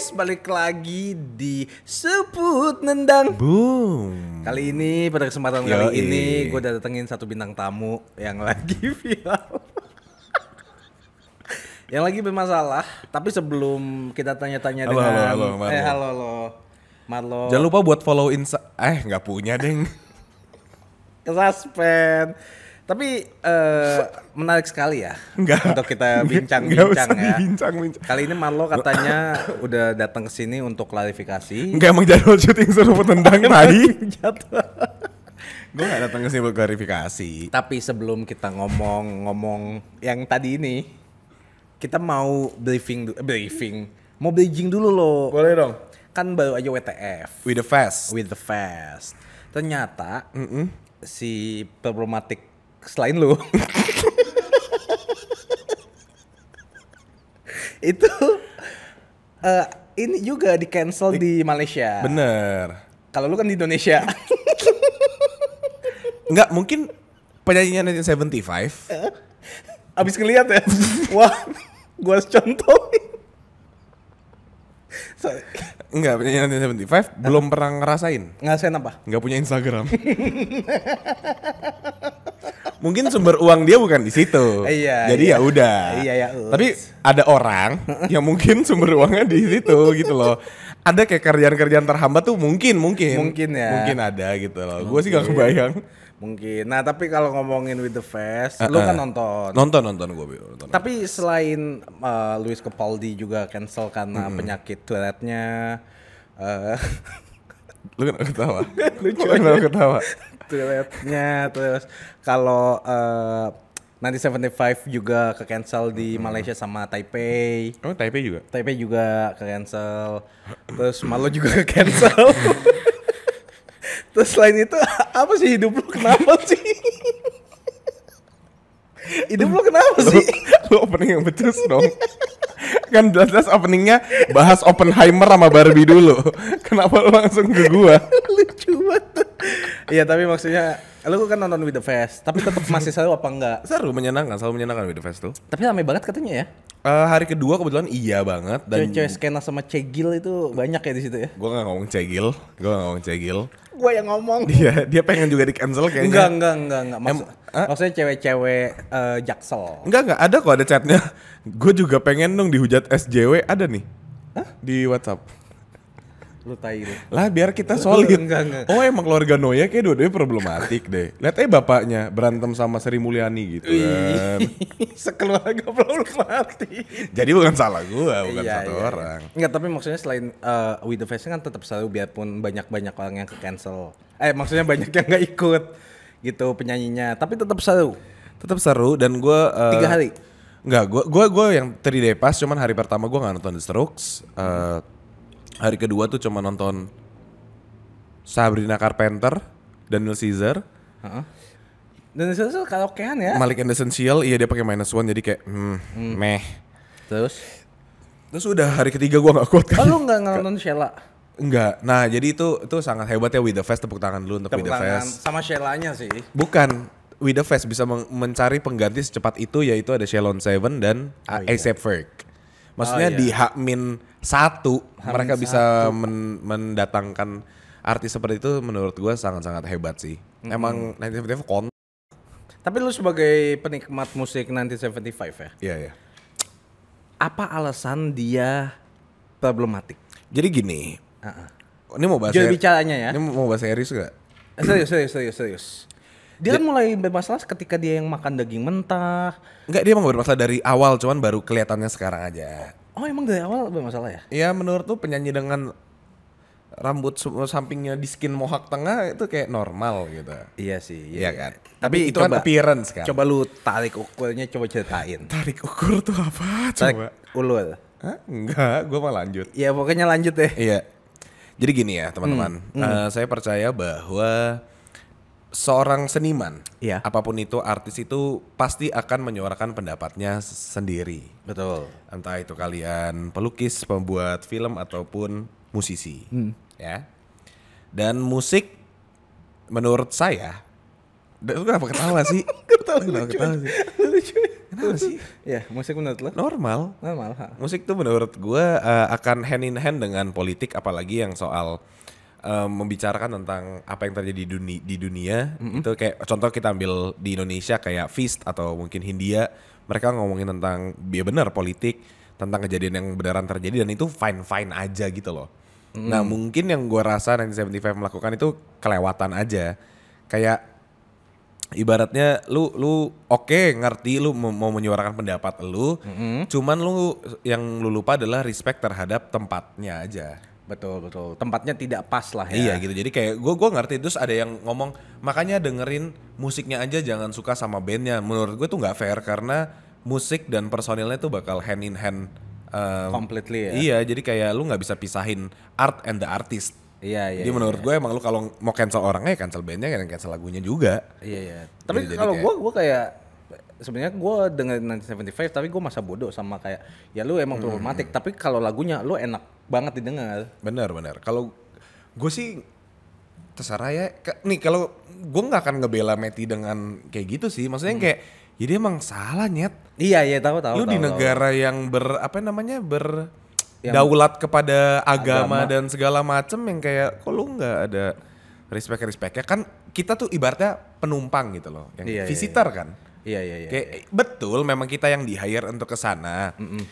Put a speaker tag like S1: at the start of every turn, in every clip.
S1: guys, balik lagi di Seput Nendang Boom Kali ini pada kesempatan Yoi. kali ini gue udah datengin satu bintang tamu yang lagi viral Yang lagi bermasalah, tapi sebelum kita tanya-tanya dengan halo, halo, halo, Eh halo halo Marlo Jangan lupa buat follow insta, eh nggak punya deng Kesuspen tapi uh, menarik sekali ya Enggak. untuk kita bincang-bincang ya. Bincang, bincang. Kali ini Marlo katanya udah datang ke sini untuk klarifikasi. Enggak emang jadwal syuting seru tendang tadi. Gue gak datang ke sini buat klarifikasi. Tapi sebelum kita ngomong-ngomong yang tadi ini, kita mau briefing eh, briefing, mau bridging dulu loh. Boleh dong. Kan baru aja WTF. With the fast. With the fast. Ternyata mm -mm. si problematik selain lu itu uh, ini juga di cancel di, di Malaysia bener kalau lu kan di Indonesia Enggak, mungkin penyanyinya 1975 uh, abis ngeliat ya wah gua contoh contohin enggak Enggak, penyanyi 1975 belum pernah ngerasain. Ngerasain apa? Enggak punya Instagram. mungkin sumber uang dia bukan di situ. Iya. Jadi iya. ya udah. Iya ya. Tapi ada orang yang mungkin sumber uangnya di situ gitu loh. Ada kayak kerjaan-kerjaan terhambat tuh mungkin mungkin. Mungkin ya. Mungkin ada gitu loh. Gue sih gak kebayang. Mungkin. Nah tapi kalau ngomongin with the fest, uh, lu kan nonton. Nonton nonton gue. Nonton. Tapi selain uh, Luis Capaldi juga cancel karena hmm. penyakit toiletnya. Uh, eh. lu kan ketawa. Lucu. Lu ketawa. Triwetnya terus kalau uh, nanti five juga ke cancel di hmm. Malaysia sama Taipei. Oh, Taipei juga. Taipei juga ke cancel. Terus Malo juga ke cancel. Terus selain itu apa sih hidup lu kenapa sih? hidup lu kenapa sih? Lu, lu opening yang betul dong. kan jelas-jelas openingnya bahas Oppenheimer sama Barbie dulu. Kenapa lu langsung ke gua? Lucu banget. Iya tapi maksudnya lu kan nonton With The Fest, tapi tetap masih seru apa enggak? Seru, menyenangkan, selalu menyenangkan With The Fest tuh. Tapi rame banget katanya ya. Uh, hari kedua kebetulan iya banget dan cewek skena sama cegil itu banyak ya di situ ya. Gue gak ngomong cegil, gue gak ngomong cegil. Gue yang ngomong. Dia dia pengen juga di cancel kayaknya. Enggak enggak enggak enggak. Maksud, em, ah? maksudnya cewek-cewek uh, jaksel. Enggak enggak ada kok ada chatnya. Gue juga pengen dong dihujat SJW ada nih. Hah? Di WhatsApp lu tai lu. Lah biar kita solid. enggak, enggak. Oh emang keluarga Noya kayak dua-duanya problematik deh. Lihat eh bapaknya berantem sama Sri Mulyani gitu kan. Sekeluarga problematik. Jadi bukan salah gua, bukan iya, satu iya. iya. orang. Enggak, tapi maksudnya selain uh, eh, With The face kan tetap selalu biarpun banyak-banyak orang yang ke cancel. Eh maksudnya banyak yang nggak ikut gitu penyanyinya, tapi tetap seru. Tetap seru dan gua uh, tiga hari. Enggak, gua gua gua yang 3 day pass cuman hari pertama gua nggak nonton The Strokes. Uh, hari kedua tuh cuma nonton Sabrina Carpenter, Daniel Caesar. Uh-huh. Daniel kalau karaokean ya? Malik and Essential, iya dia pakai minus one jadi kayak hmm, hmm. meh. Terus? Terus udah hari ketiga gua nggak kuat kan. Oh, lu kan? nggak nonton Sheila? Enggak. Nah, jadi itu itu sangat hebat ya With the Fest tepuk tangan dulu untuk tepuk With the Fest. Sama Sheila-nya sih. Bukan, With the Fest bisa mencari pengganti secepat itu yaitu ada Shalon Seven dan oh, iya. Ferg. Oh, Maksudnya oh, iya. di Hakmin satu Hamin mereka satu. bisa men mendatangkan artis seperti itu menurut gue sangat-sangat hebat sih. Mm -hmm. Emang 1975 kon. Tapi lu sebagai penikmat musik 1975 ya? Iya, yeah, iya. Yeah. Apa alasan dia problematik? Jadi gini. Uh -uh. Ini mau bahas Jadi bicaranya ya. Ini mau bahas serius gak? Eh, serius, serius, serius, serius. Dia kan mulai bermasalah ketika dia yang makan daging mentah. Enggak, dia emang bermasalah dari awal, cuman baru kelihatannya sekarang aja. Oh emang dari awal bermasalah ya? Iya menurut tuh penyanyi dengan rambut sampingnya di skin mohak tengah itu kayak normal gitu. Iya sih. Iya, iya kan. Tapi, Tapi itu kan appearance kan. Coba lu tarik ukurnya coba ceritain. Tarik ukur tuh apa tarik coba? Ulur. Hah? Enggak, gue mau lanjut. Iya pokoknya lanjut deh. Iya. Jadi gini ya teman-teman, hmm, hmm. Uh, saya percaya bahwa seorang seniman, ya. apapun itu artis itu pasti akan menyuarakan pendapatnya sendiri. Betul. Entah itu kalian pelukis, pembuat film ataupun musisi, hmm. ya. Dan musik, menurut saya, lu kenapa ketawa sih? ketawa, kenapa ketawa sih? Kenapa sih? Ya musik menurut lo? Normal. Normal. Ha. Musik tuh menurut gue uh, akan hand in hand dengan politik, apalagi yang soal um, membicarakan tentang apa yang terjadi di dunia, di dunia mm-hmm. itu kayak contoh kita ambil di Indonesia kayak Fist atau mungkin Hindia mereka ngomongin tentang ya benar politik tentang kejadian yang beneran terjadi dan itu fine fine aja gitu loh mm. nah mungkin yang gue rasa 1975 melakukan itu kelewatan aja kayak ibaratnya lu lu oke okay, ngerti lu mau menyuarakan pendapat lu mm-hmm. cuman lu yang lu lupa adalah respect terhadap tempatnya aja Betul betul. Tempatnya tidak pas lah ya. Iya gitu. Jadi kayak gue gua ngerti terus ada yang ngomong makanya dengerin musiknya aja jangan suka sama bandnya. Menurut gue tuh nggak fair karena musik dan personilnya tuh bakal hand in hand. Um, Completely ya. Iya. Jadi kayak lu nggak bisa pisahin art and the artist. Iya iya. Jadi menurut iya. gue emang lu kalau mau cancel orangnya ya cancel bandnya kan cancel lagunya juga. Iya iya. Gitu, tapi kalau gue gue kayak sebenarnya gue dengan 1975 tapi gue masa bodoh sama kayak ya lu emang hmm. problematik hmm. tapi kalau lagunya lu enak banget didengar. Bener bener. Kalau gue sih terserah ya. Nih kalau gue nggak akan ngebela Meti dengan kayak gitu sih. Maksudnya hmm. kayak jadi ya emang salah nyet. Iya iya tahu tahu. Lu tahu, di negara tahu. yang ber apa namanya ber yang daulat kepada agama, agama dan segala macem yang kayak kok lu nggak ada respect respect ya kan kita tuh ibaratnya penumpang gitu loh yang iya, iya visitor iya, iya. kan. Iya iya iya. Kayak, iya. betul memang kita yang di hire untuk kesana Mm -mm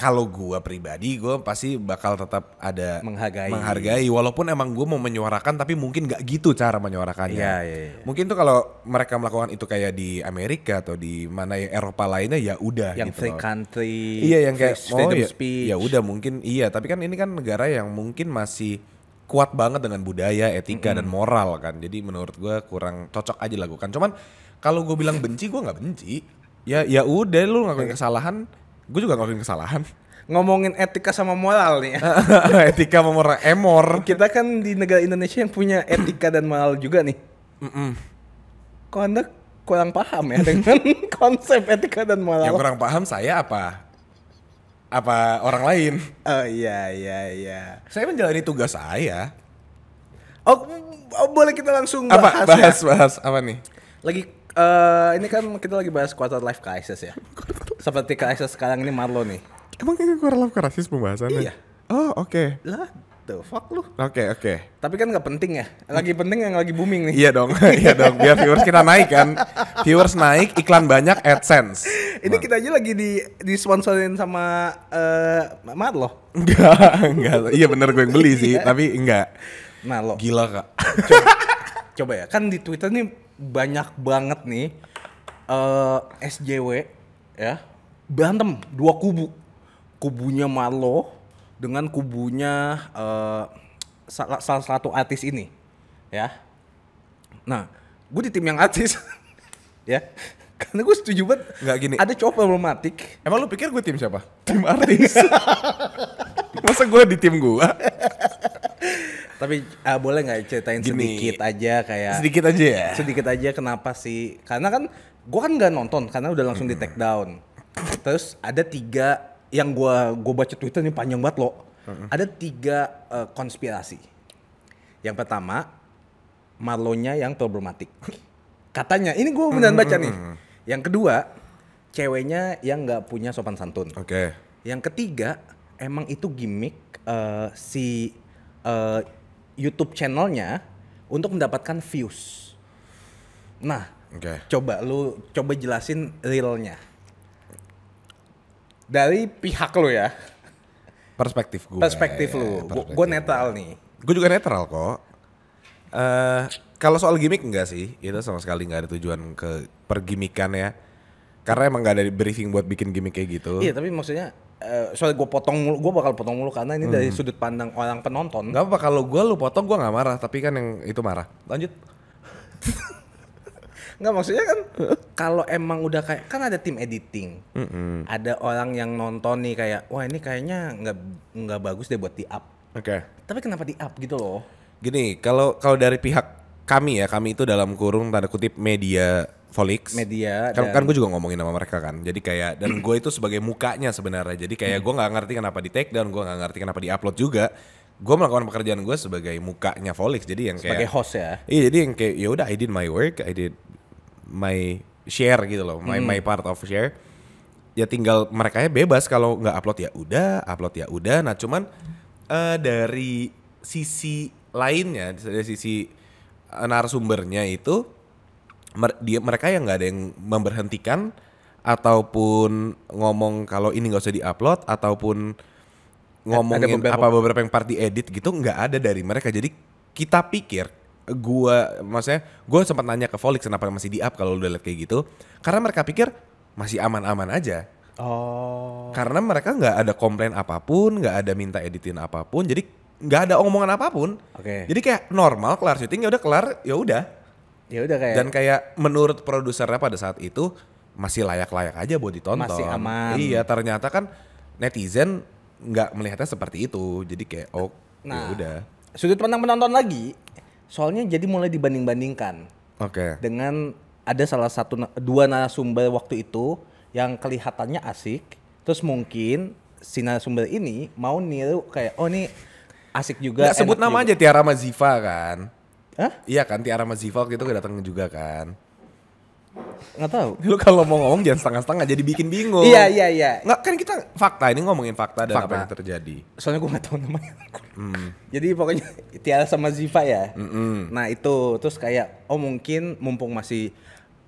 S1: kalau gue pribadi gue pasti bakal tetap ada menghargai menghargai walaupun emang gue mau menyuarakan tapi mungkin gak gitu cara menyuarakannya ya, ya, ya. mungkin tuh kalau mereka melakukan itu kayak di Amerika atau di mana ya Eropa lainnya ya udah yang gitu free loh. country iya yang kayak oh ya, ya udah mungkin iya tapi kan ini kan negara yang mungkin masih kuat banget dengan budaya etika mm -hmm. dan moral kan jadi menurut gue kurang cocok aja lakukan cuman kalau gue bilang benci gue nggak benci ya ya udah lu ngakuin iya. kesalahan gue juga ngomongin kesalahan ngomongin etika sama moral nih. etika sama moral emor. Kita kan di negara Indonesia yang punya etika dan moral juga nih. Mm -mm. Kok Anda kurang paham ya dengan konsep etika dan moral? Yang kurang paham saya apa? Apa orang lain? Oh iya iya iya. Saya menjalani tugas saya. Oh, oh boleh kita langsung bahas apa? Bahas ya? bahas apa nih? Lagi uh, ini kan kita lagi bahas quarter life crisis ya. Seperti crisis sekarang ini Marlo nih. Emang ini quarter life crisis pembahasannya? Iya. Oh oke. Okay. Lah the fuck lu. Oke okay, oke. Okay. Tapi kan nggak penting ya. Lagi penting yang lagi booming nih. iya dong, iya dong. Biar viewers kita naik kan. Viewers naik, iklan banyak, adsense. Ini Man. kita aja lagi di disponsorin sama uh, Marlo. Enggak, enggak. Iya bener gue yang beli sih, iya. tapi enggak. Marlo. Gila kak coba ya kan di Twitter nih banyak banget nih uh, eh, SJW ya berantem dua kubu kubunya malo dengan kubunya uh, eh, salah, salah satu artis ini ya nah gue di tim yang artis ya karena gue setuju banget nggak gini ada cowok problematik emang lu pikir gue tim siapa tim artis masa gue di tim gue Tapi uh, boleh nggak ceritain Gini, sedikit aja kayak sedikit aja ya. Sedikit aja kenapa sih? Karena kan gue kan nggak nonton karena udah langsung hmm. di take down. Terus ada tiga yang gue gue baca Twitter ini panjang banget loh. Hmm. Ada tiga uh, konspirasi. Yang pertama Marlonya yang problematik. Katanya ini gue beneran baca nih. Yang kedua ceweknya yang nggak punya sopan santun. Oke. Okay. Yang ketiga emang itu gimmick uh, si uh, YouTube channelnya untuk mendapatkan views. Nah, okay. coba lu coba jelasin realnya dari pihak lu ya. Perspektif gue. Perspektif lu. Iya, gue netral nih. Gue juga netral kok. Uh, kalau soal gimmick enggak sih, itu sama sekali nggak ada tujuan ke pergimikan ya. Karena emang nggak ada briefing buat bikin gimmick kayak gitu. Iya, tapi maksudnya Uh, soalnya gue potong mulu, gue bakal potong mulu karena ini hmm. dari sudut pandang orang penonton. Gak apa kalau gue lu potong gue nggak marah, tapi kan yang itu marah. Lanjut. Nggak maksudnya kan kalau emang udah kayak kan ada tim editing, mm -hmm. ada orang yang nonton nih kayak wah ini kayaknya nggak nggak bagus deh buat di up. Oke. Okay. Tapi kenapa di up gitu loh? Gini kalau kalau dari pihak kami ya kami itu dalam kurung tanda kutip media Folix, media kan, kan gue juga ngomongin nama mereka kan jadi kayak dan gue itu sebagai mukanya sebenarnya jadi kayak gue nggak ngerti kenapa di take dan gue nggak ngerti kenapa di upload juga gue melakukan pekerjaan gue sebagai mukanya Folix. jadi yang kayak sebagai host ya iya jadi yang kayak ya udah I did my work I did my share gitu loh my hmm. my part of share ya tinggal mereka ya bebas kalau nggak upload ya udah upload ya udah nah cuman uh, dari sisi lainnya dari sisi eh, narasumbernya itu dia mereka yang nggak ada yang memberhentikan ataupun ngomong kalau ini nggak usah diupload ataupun ngomongin ada beberapa. apa beberapa yang part edit gitu nggak ada dari mereka jadi kita pikir gua maksudnya gua sempat nanya ke Folix kenapa masih di up kalau udah liat kayak gitu karena mereka pikir masih aman-aman aja oh karena mereka nggak ada komplain apapun nggak ada minta editin apapun jadi nggak ada omongan apapun oke okay. jadi kayak normal kelar syuting ya udah kelar ya udah Ya udah kayak. Dan kayak menurut produsernya pada saat itu masih layak-layak aja buat ditonton. Masih aman. Iya, ternyata kan netizen nggak melihatnya seperti itu. Jadi kayak oh ya nah, ya udah. Sudut pandang penonton lagi. Soalnya jadi mulai dibanding-bandingkan. Oke. Okay. Dengan ada salah satu dua narasumber waktu itu yang kelihatannya asik, terus mungkin si narasumber ini mau niru kayak oh ini asik juga. Nggak sebut nama juga. aja Tiara Maziva kan. Hah? Iya kan Tiara sama Zival gitu datang juga kan. Gak tahu. Lu kalau mau ngomong jangan setengah-setengah jadi bikin bingung. Iya iya iya. Nggak kan kita fakta ini ngomongin fakta dan fakta. apa yang terjadi. Soalnya gue gak tahu namanya. Mm. jadi pokoknya Tiara sama Ziva ya. Mm -mm. Nah itu terus kayak oh mungkin mumpung masih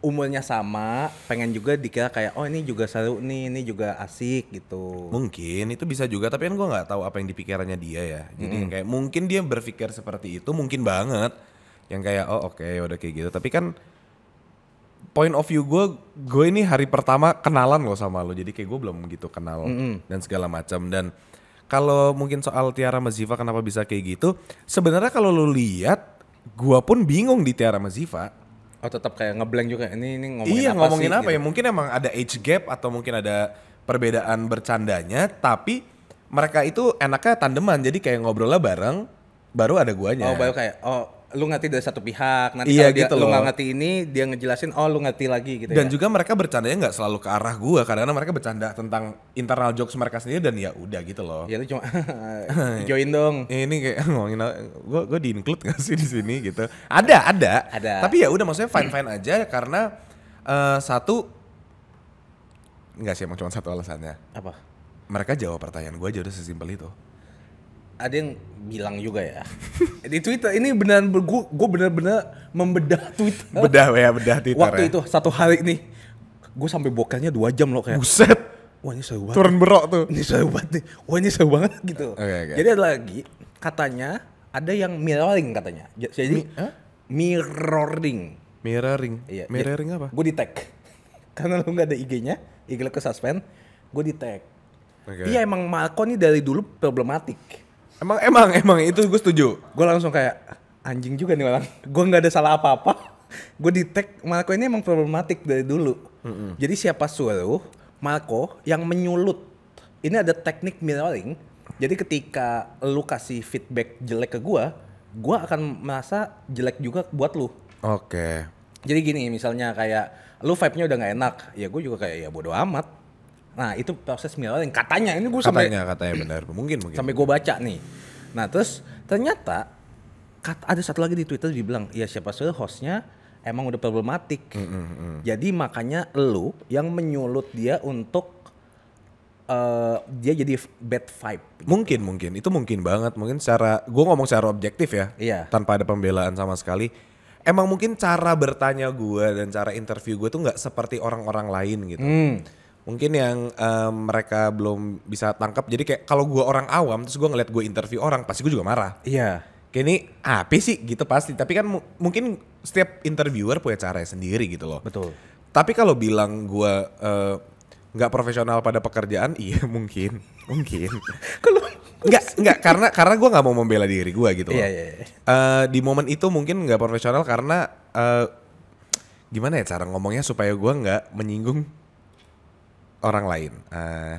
S1: umurnya sama, pengen juga dikira kayak oh ini juga seru nih, ini juga asik gitu. Mungkin itu bisa juga, tapi kan gue nggak tahu apa yang dipikirannya dia ya. Jadi mm. kayak mungkin dia berpikir seperti itu, mungkin banget yang kayak oh oke okay, ya udah kayak gitu tapi kan point of view gue gue ini hari pertama kenalan lo sama lo jadi kayak gue belum gitu kenal mm -hmm. dan segala macam dan kalau mungkin soal Tiara Maziva kenapa bisa kayak gitu sebenarnya kalau lo lihat gue pun bingung di Tiara Maziva Oh tetap kayak ngeblank juga ini ini ngomongin iya, apa ngomongin sih, apa ya? gitu. ya mungkin emang ada age gap atau mungkin ada perbedaan bercandanya tapi mereka itu enaknya tandeman jadi kayak ngobrolnya bareng baru ada guanya oh baru kayak oh lu ngerti dari satu pihak nanti iya, kalau dia, gitu lu nggak ngerti ini dia ngejelasin oh lu ngerti lagi gitu dan ya. juga mereka bercandanya nggak selalu ke arah gua karena mereka bercanda tentang internal jokes mereka sendiri dan ya udah gitu loh ya lu cuma join dong ini kayak ngomongin gua gua di include gak sih di sini gitu ada ada ada tapi ya udah maksudnya fine fine aja karena uh, satu nggak sih emang cuma satu alasannya apa mereka jawab pertanyaan gua aja udah sesimpel itu ada yang bilang juga ya di Twitter ini benar gue gue benar-benar membedah Twitter bedah ya bedah Twitter waktu ya. itu satu hari nih gue sampai bokernya dua jam loh kayak buset wah ini seru banget turun berok tuh ini seru banget nih wah ini seru banget gitu okay, okay. jadi ada lagi katanya ada yang mirroring katanya jadi Mi, huh? mirroring mirroring iya, iya. mirroring apa gue di tag karena lu nggak ada IG-nya IG lu ke suspend gue di tag okay. iya emang Marco nih dari dulu problematik Emang emang emang itu gue setuju. Gue langsung kayak anjing juga nih orang. Gue nggak ada salah apa-apa. Gue di tag Marco ini emang problematik dari dulu. Mm -hmm. Jadi siapa suruh Marco yang menyulut. Ini ada teknik mirroring. Jadi ketika lu kasih feedback jelek ke gue, gue akan merasa jelek juga buat lu. Oke. Okay. Jadi gini misalnya kayak lu vibe-nya udah nggak enak, ya gue juga kayak ya bodo amat Nah itu proses milawat yang katanya ini gue sampai katanya katanya benar mungkin mungkin sampai gue baca nih. Nah terus ternyata kata, ada satu lagi di Twitter dibilang ya siapa sih hostnya emang udah problematik. Mm, -hmm. Jadi makanya lu yang menyulut dia untuk Uh, dia jadi bad vibe. Gitu. Mungkin mungkin itu mungkin banget mungkin secara gue ngomong secara objektif ya, iya. tanpa ada pembelaan sama sekali emang mungkin cara bertanya gue dan cara interview gue tuh nggak seperti orang-orang lain gitu. Hmm mungkin yang um, mereka belum bisa tangkap jadi kayak kalau gue orang awam terus gue ngeliat gue interview orang pasti gue juga marah iya kayak ini apa sih gitu pasti tapi kan mungkin setiap interviewer punya cara sendiri gitu loh betul tapi kalau bilang gue uh, nggak profesional pada pekerjaan iya mungkin mungkin kalau nggak nggak karena karena gue nggak mau membela diri gue gitu loh iya, iya, iya. Uh, di momen itu mungkin nggak profesional karena uh, gimana ya cara ngomongnya supaya gue nggak menyinggung orang lain. Uh,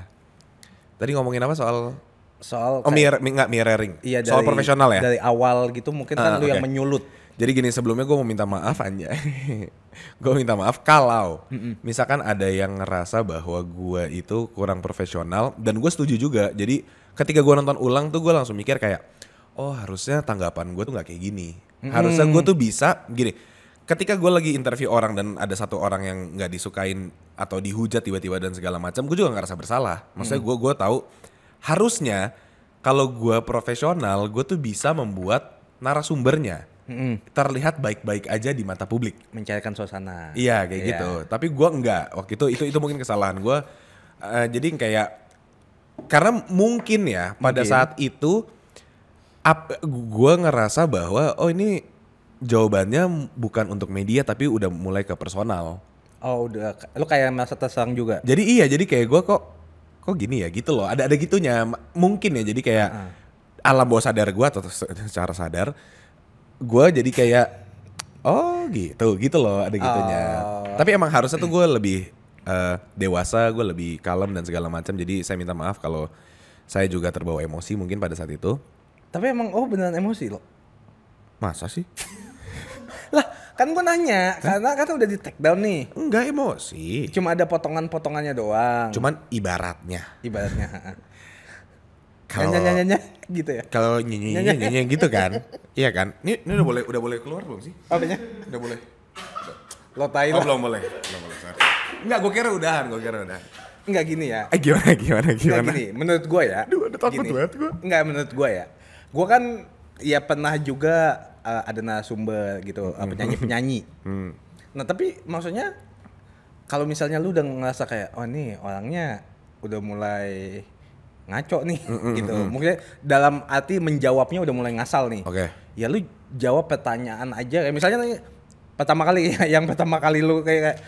S1: tadi ngomongin apa soal soal oh, mirror, nggak mirroring. Iya, dari, profesional ya. Dari awal gitu mungkin kan ah, lu okay. yang menyulut. Jadi gini sebelumnya gue mau minta maaf aja. gue minta maaf kalau mm -mm. misalkan ada yang ngerasa bahwa gue itu kurang profesional dan gue setuju juga. Jadi ketika gue nonton ulang tuh gue langsung mikir kayak oh harusnya tanggapan gue tuh nggak kayak gini. Harusnya mm. gue tuh bisa gini ketika gue lagi interview orang dan ada satu orang yang nggak disukain atau dihujat tiba-tiba dan segala macam gue juga nggak rasa bersalah maksudnya gue hmm. gue tahu harusnya kalau gue profesional gue tuh bisa membuat narasumbernya hmm. terlihat baik-baik aja di mata publik. Mencairkan suasana. Iya kayak yeah. gitu. Tapi gue enggak waktu itu itu itu mungkin kesalahan gue. Uh, jadi kayak karena mungkin ya pada mungkin. saat itu gue ngerasa bahwa oh ini jawabannya bukan untuk media tapi udah mulai ke personal. Oh udah, lu kayak merasa tersang juga. Jadi iya, jadi kayak gue kok kok gini ya gitu loh. Ada ada gitunya mungkin ya. Jadi kayak uh alam bawah sadar gue atau secara sadar gue jadi kayak oh gitu gitu loh ada gitunya. Uh. Tapi emang harusnya tuh gue lebih uh, dewasa, gue lebih kalem dan segala macam. Jadi saya minta maaf kalau saya juga terbawa emosi mungkin pada saat itu. Tapi emang oh beneran emosi loh. Masa sih? lah kan gue nanya kan? karena kan udah di take down nih enggak emosi cuma ada potongan-potongannya doang cuman ibaratnya ibaratnya kalau nyanyi gitu ya kalau nyanyi nyanyi gitu kan iya kan ini, ini udah boleh udah boleh keluar belum sih apanya udah boleh lo tai oh, belum boleh belum boleh enggak gue kira udahan gue kira udah enggak gini ya eh, gimana gimana gimana enggak gini menurut gue ya Duh, ada takut banget gue enggak menurut gue ya gue kan ya pernah juga uh, ada narasumber gitu, eh, hmm. penyanyi-penyanyi. Hmm. Nah, tapi maksudnya kalau misalnya lu udah ngerasa kayak oh nih orangnya udah mulai ngaco nih mm gitu. Mm -mm. Mungkin dalam arti menjawabnya udah mulai ngasal nih. Oke. Okay. Ya lu jawab pertanyaan aja kayak misalnya nih, pertama kali yang pertama kali lu kayak,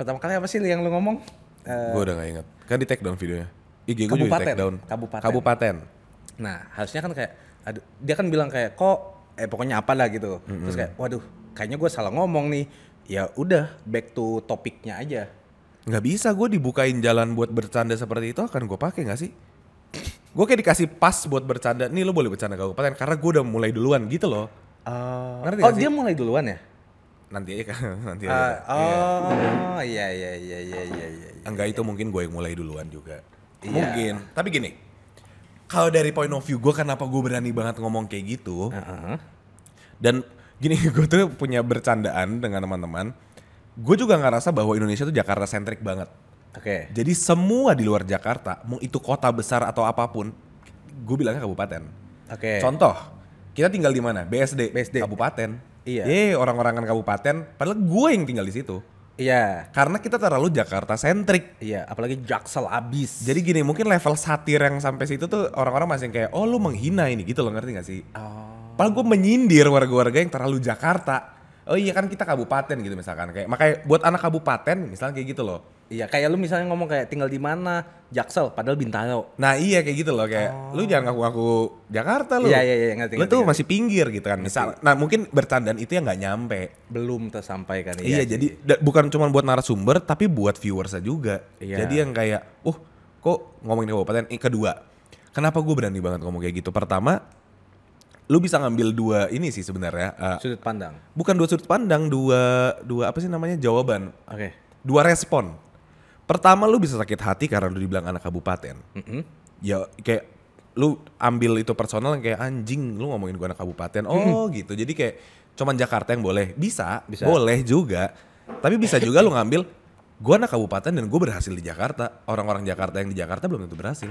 S1: pertama kali apa sih yang lu ngomong? Uh, gua udah gak inget. Kan di take down videonya. IG gue juga di take down. Kabupaten. Kabupaten. Nah, harusnya kan kayak aduh dia kan bilang kayak kok eh pokoknya lah gitu mm -hmm. terus kayak waduh kayaknya gue salah ngomong nih ya udah back to topiknya aja nggak bisa gue dibukain jalan buat bercanda seperti itu akan gue pakai nggak sih gue kayak dikasih pas buat bercanda nih lo boleh bercanda gak gue karena gue udah mulai duluan gitu loh uh, oh dia mulai duluan ya nanti aja kan nanti uh, aja kan. iya. oh iya iya iya iya iya iya enggak iya, itu iya. mungkin gue yang mulai duluan juga mungkin yeah. tapi gini kalau dari point of view gue kenapa gue berani banget ngomong kayak gitu uh -huh. dan gini gue tuh punya bercandaan dengan teman-teman gue juga nggak ngerasa bahwa Indonesia tuh Jakarta sentrik banget oke okay. jadi semua di luar Jakarta mau itu kota besar atau apapun gue bilangnya kabupaten oke okay. contoh kita tinggal di mana BSD BSD kabupaten iya Yeay, orang-orang kan kabupaten padahal gue yang tinggal di situ Iya. Karena kita terlalu Jakarta sentrik. Iya, apalagi Jaksel abis. Jadi gini, mungkin level satir yang sampai situ tuh orang-orang masih kayak, oh lu menghina ini gitu loh ngerti gak sih? Oh. Padahal gue menyindir warga-warga yang terlalu Jakarta. Oh iya kan kita kabupaten gitu misalkan kayak makanya buat anak kabupaten misalnya kayak gitu loh Iya, kayak lu misalnya ngomong kayak tinggal di mana, Jaksel, padahal Bintaro. Nah iya kayak gitu loh, kayak oh. lu jangan ngaku-ngaku Jakarta lu. Iya iya iya ngerti. Lu tuh masih pinggir gitu kan, misal. Nah mungkin bercandaan itu yang nggak nyampe. Belum tersampaikan. Iya, iya jadi bukan cuma buat narasumber, tapi buat viewersnya juga. Iya. Jadi yang kayak, uh kok ngomongin kabupaten. Eh, kedua, kenapa gue berani banget ngomong kayak gitu? Pertama, lu bisa ngambil dua ini sih sebenarnya. Uh, sudut pandang. Bukan dua sudut pandang, dua dua apa sih namanya jawaban. Oke. Okay. Dua respon pertama lu bisa sakit hati karena lu dibilang anak kabupaten mm -hmm. ya kayak lu ambil itu personal kayak anjing lu ngomongin gua anak kabupaten oh hmm. gitu jadi kayak cuman Jakarta yang boleh bisa, bisa. boleh juga tapi bisa juga lu ngambil gua anak kabupaten dan gua berhasil di Jakarta orang-orang Jakarta yang di Jakarta belum tentu berhasil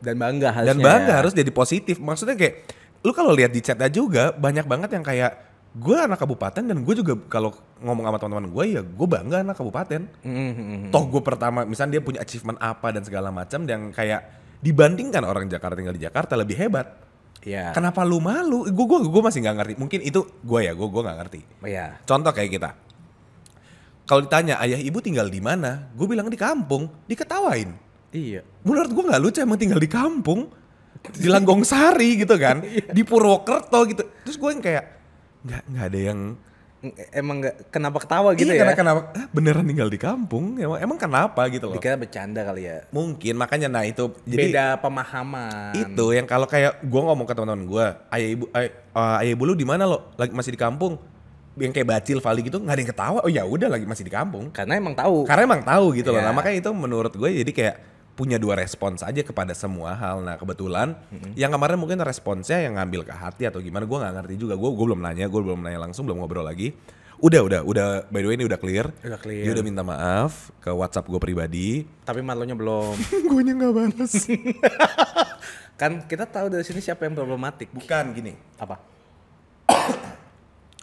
S1: dan bangga harusnya dan bangga ya. harus jadi positif maksudnya kayak lu kalau lihat di chatnya juga banyak banget yang kayak gue anak kabupaten dan gue juga kalau ngomong sama teman-teman gue ya gue bangga anak kabupaten mm-hmm. toh gue pertama misalnya dia punya achievement apa dan segala macam yang kayak dibandingkan orang Jakarta tinggal di Jakarta lebih hebat yeah. kenapa lu malu gue gue gue masih nggak ngerti mungkin itu gue ya gue gue nggak ngerti yeah. contoh kayak kita kalau ditanya ayah ibu tinggal di mana gue bilang di kampung diketawain iya menurut gue nggak lucu emang tinggal di kampung di Langgong Sari gitu kan iya. di Purwokerto gitu terus gue yang kayak nggak nggak ada yang emang nggak kenapa ketawa gitu iya, ya? karena kenapa ah, beneran tinggal di kampung? Emang, emang kenapa gitu loh? Dikira bercanda kali ya. Mungkin makanya nah itu jadi beda pemahaman. Itu yang kalau kayak gua ngomong ke teman-teman gue, ayah ibu ayah, eh, uh, ayah ibu lu di mana lo? Lagi masih di kampung. Yang kayak bacil Vali gitu nggak ada yang ketawa. Oh ya udah lagi masih di kampung. Karena emang tahu. Karena emang tahu gitu yeah. loh. Nah iya. makanya itu menurut gue jadi kayak punya dua respons aja kepada semua hal. Nah kebetulan mm-hmm. yang kemarin mungkin responsnya yang ngambil ke hati atau gimana, gue nggak ngerti juga. Gue gue belum nanya, gue belum nanya langsung, belum ngobrol lagi. Udah udah udah. By the way ini udah clear. Udah clear. Dia udah minta maaf ke WhatsApp gue pribadi. Tapi malunya belum. gue nya nggak balas. kan kita tahu dari sini siapa yang problematik. Bukan gini. Apa?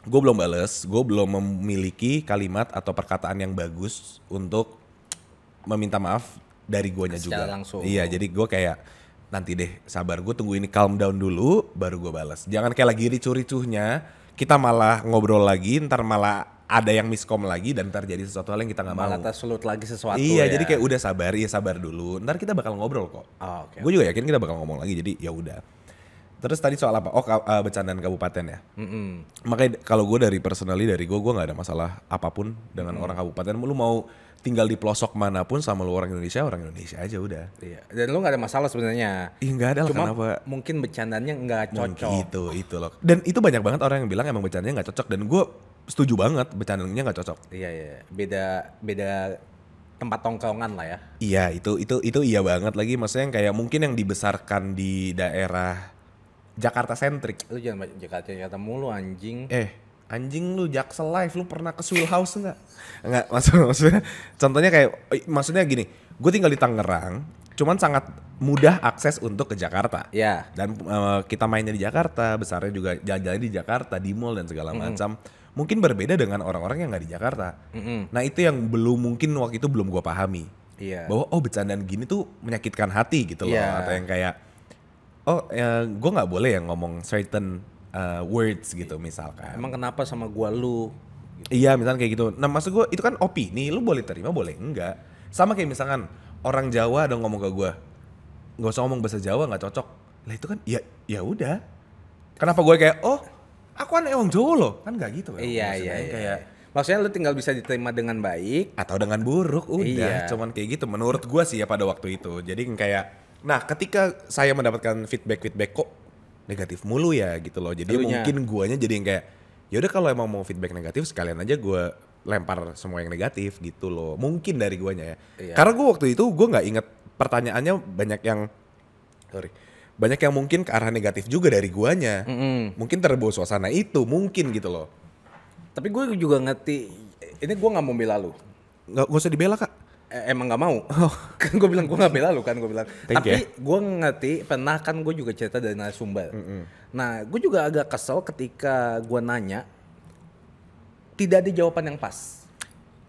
S1: gue belum bales, gue belum memiliki kalimat atau perkataan yang bagus untuk meminta maaf dari guanya juga. langsung. Iya, jadi gua kayak nanti deh sabar gue tunggu ini calm down dulu baru gue balas. Jangan kayak lagi ricu-ricuhnya kita malah ngobrol lagi ntar malah ada yang miskom lagi dan ntar jadi sesuatu hal yang kita nggak mau. Malah tersulut lagi sesuatu. Iya, ya. jadi kayak udah sabar, iya sabar dulu. Ntar kita bakal ngobrol kok. Oh, okay. Gue juga yakin kita bakal ngomong lagi, jadi ya udah. Terus tadi soal apa? Oh, uh, bercandaan kabupaten ya. Mm -hmm. Makanya kalau gue dari personally dari gue, gue nggak ada masalah apapun dengan mm -hmm. orang kabupaten. Lu mau tinggal di pelosok manapun sama lu orang Indonesia orang Indonesia aja udah iya dan lu gak ada masalah sebenarnya iya gak ada Cuma kenapa mungkin bercandanya gak cocok mungkin itu itu loh dan itu banyak banget orang yang bilang emang bercandanya gak cocok dan gue setuju banget bercandanya gak cocok iya iya beda beda tempat tongkrongan lah ya iya itu itu itu iya banget lagi maksudnya yang kayak mungkin yang dibesarkan di daerah Jakarta sentrik lu jangan Jakarta Jakarta mulu anjing eh anjing lu jaksel live lu pernah ke Soul House enggak? enggak maksud maksudnya contohnya kayak maksudnya gini gue tinggal di Tangerang cuman sangat mudah akses untuk ke Jakarta ya dan uh, kita mainnya di Jakarta besarnya juga jalan-jalan di Jakarta di mall dan segala mm -hmm. macam mungkin berbeda dengan orang-orang yang nggak di Jakarta mm -hmm. nah itu yang belum mungkin waktu itu belum gue pahami yeah. bahwa oh bercandaan gini tuh menyakitkan hati gitu loh yeah. atau yang kayak oh ya, gue nggak boleh ya ngomong certain uh, words gitu misalkan. Emang kenapa sama gua lu? Gitu. Iya, misalkan kayak gitu. Nah, maksud gua itu kan opini, lu boleh terima, boleh enggak. Sama kayak misalkan orang Jawa ada ngomong ke gua, nggak usah ngomong bahasa Jawa nggak cocok. Lah itu kan ya ya udah. Kenapa gue kayak oh aku kan orang Jawa loh kan nggak gitu kan? Iya iya, iya kayak Maksudnya lu tinggal bisa diterima dengan baik atau dengan buruk udah. Iya. Cuman kayak gitu menurut gua sih ya pada waktu itu. Jadi kayak nah ketika saya mendapatkan feedback feedback kok negatif mulu ya gitu loh. Jadi Selunya. mungkin guanya jadi yang kayak ya udah kalau emang mau feedback negatif sekalian aja gua lempar semua yang negatif gitu loh. Mungkin dari guanya ya. Iya. Karena gua waktu itu gua nggak inget pertanyaannya banyak yang sorry banyak yang mungkin ke arah negatif juga dari guanya. Mm -hmm. Mungkin terbawa suasana itu mungkin gitu loh. Tapi gue juga ngerti ini gue nggak mau bela lu. Nggak, gua usah dibela kak. E, emang gak mau kan gue bilang gue gak bela lu kan gue bilang Thank tapi gue ngerti pernah kan gue juga cerita dari narasumber mm -hmm. nah gue juga agak kesel ketika gue nanya tidak ada jawaban yang pas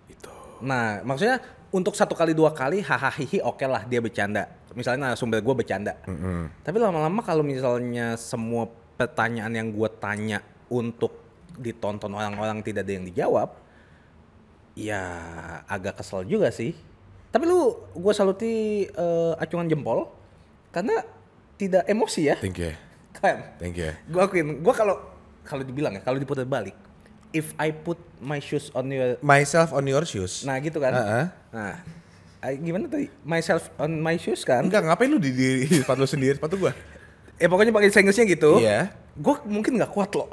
S1: itu nah maksudnya untuk satu kali dua kali hahaha oke lah dia bercanda misalnya narasumber gue bercanda mm -hmm. tapi lama-lama kalau misalnya semua pertanyaan yang gue tanya untuk ditonton orang-orang tidak ada yang dijawab ya agak kesel juga sih tapi lu gue saluti uh, acungan jempol karena tidak emosi ya. Thank you. Keren. Thank you. Gue akuin, gue kalau kalau dibilang ya, kalau diputar balik, if I put my shoes on your myself on your shoes. Nah, gitu kan. Uh -huh. Nah, ah, gimana tadi? Myself on my shoes kan? Enggak, ngapain lu di, di, di sepatu sendiri, sepatu gua? Ya pokoknya pakai Inggrisnya gitu. Iya. Yeah. Gua mungkin nggak kuat loh.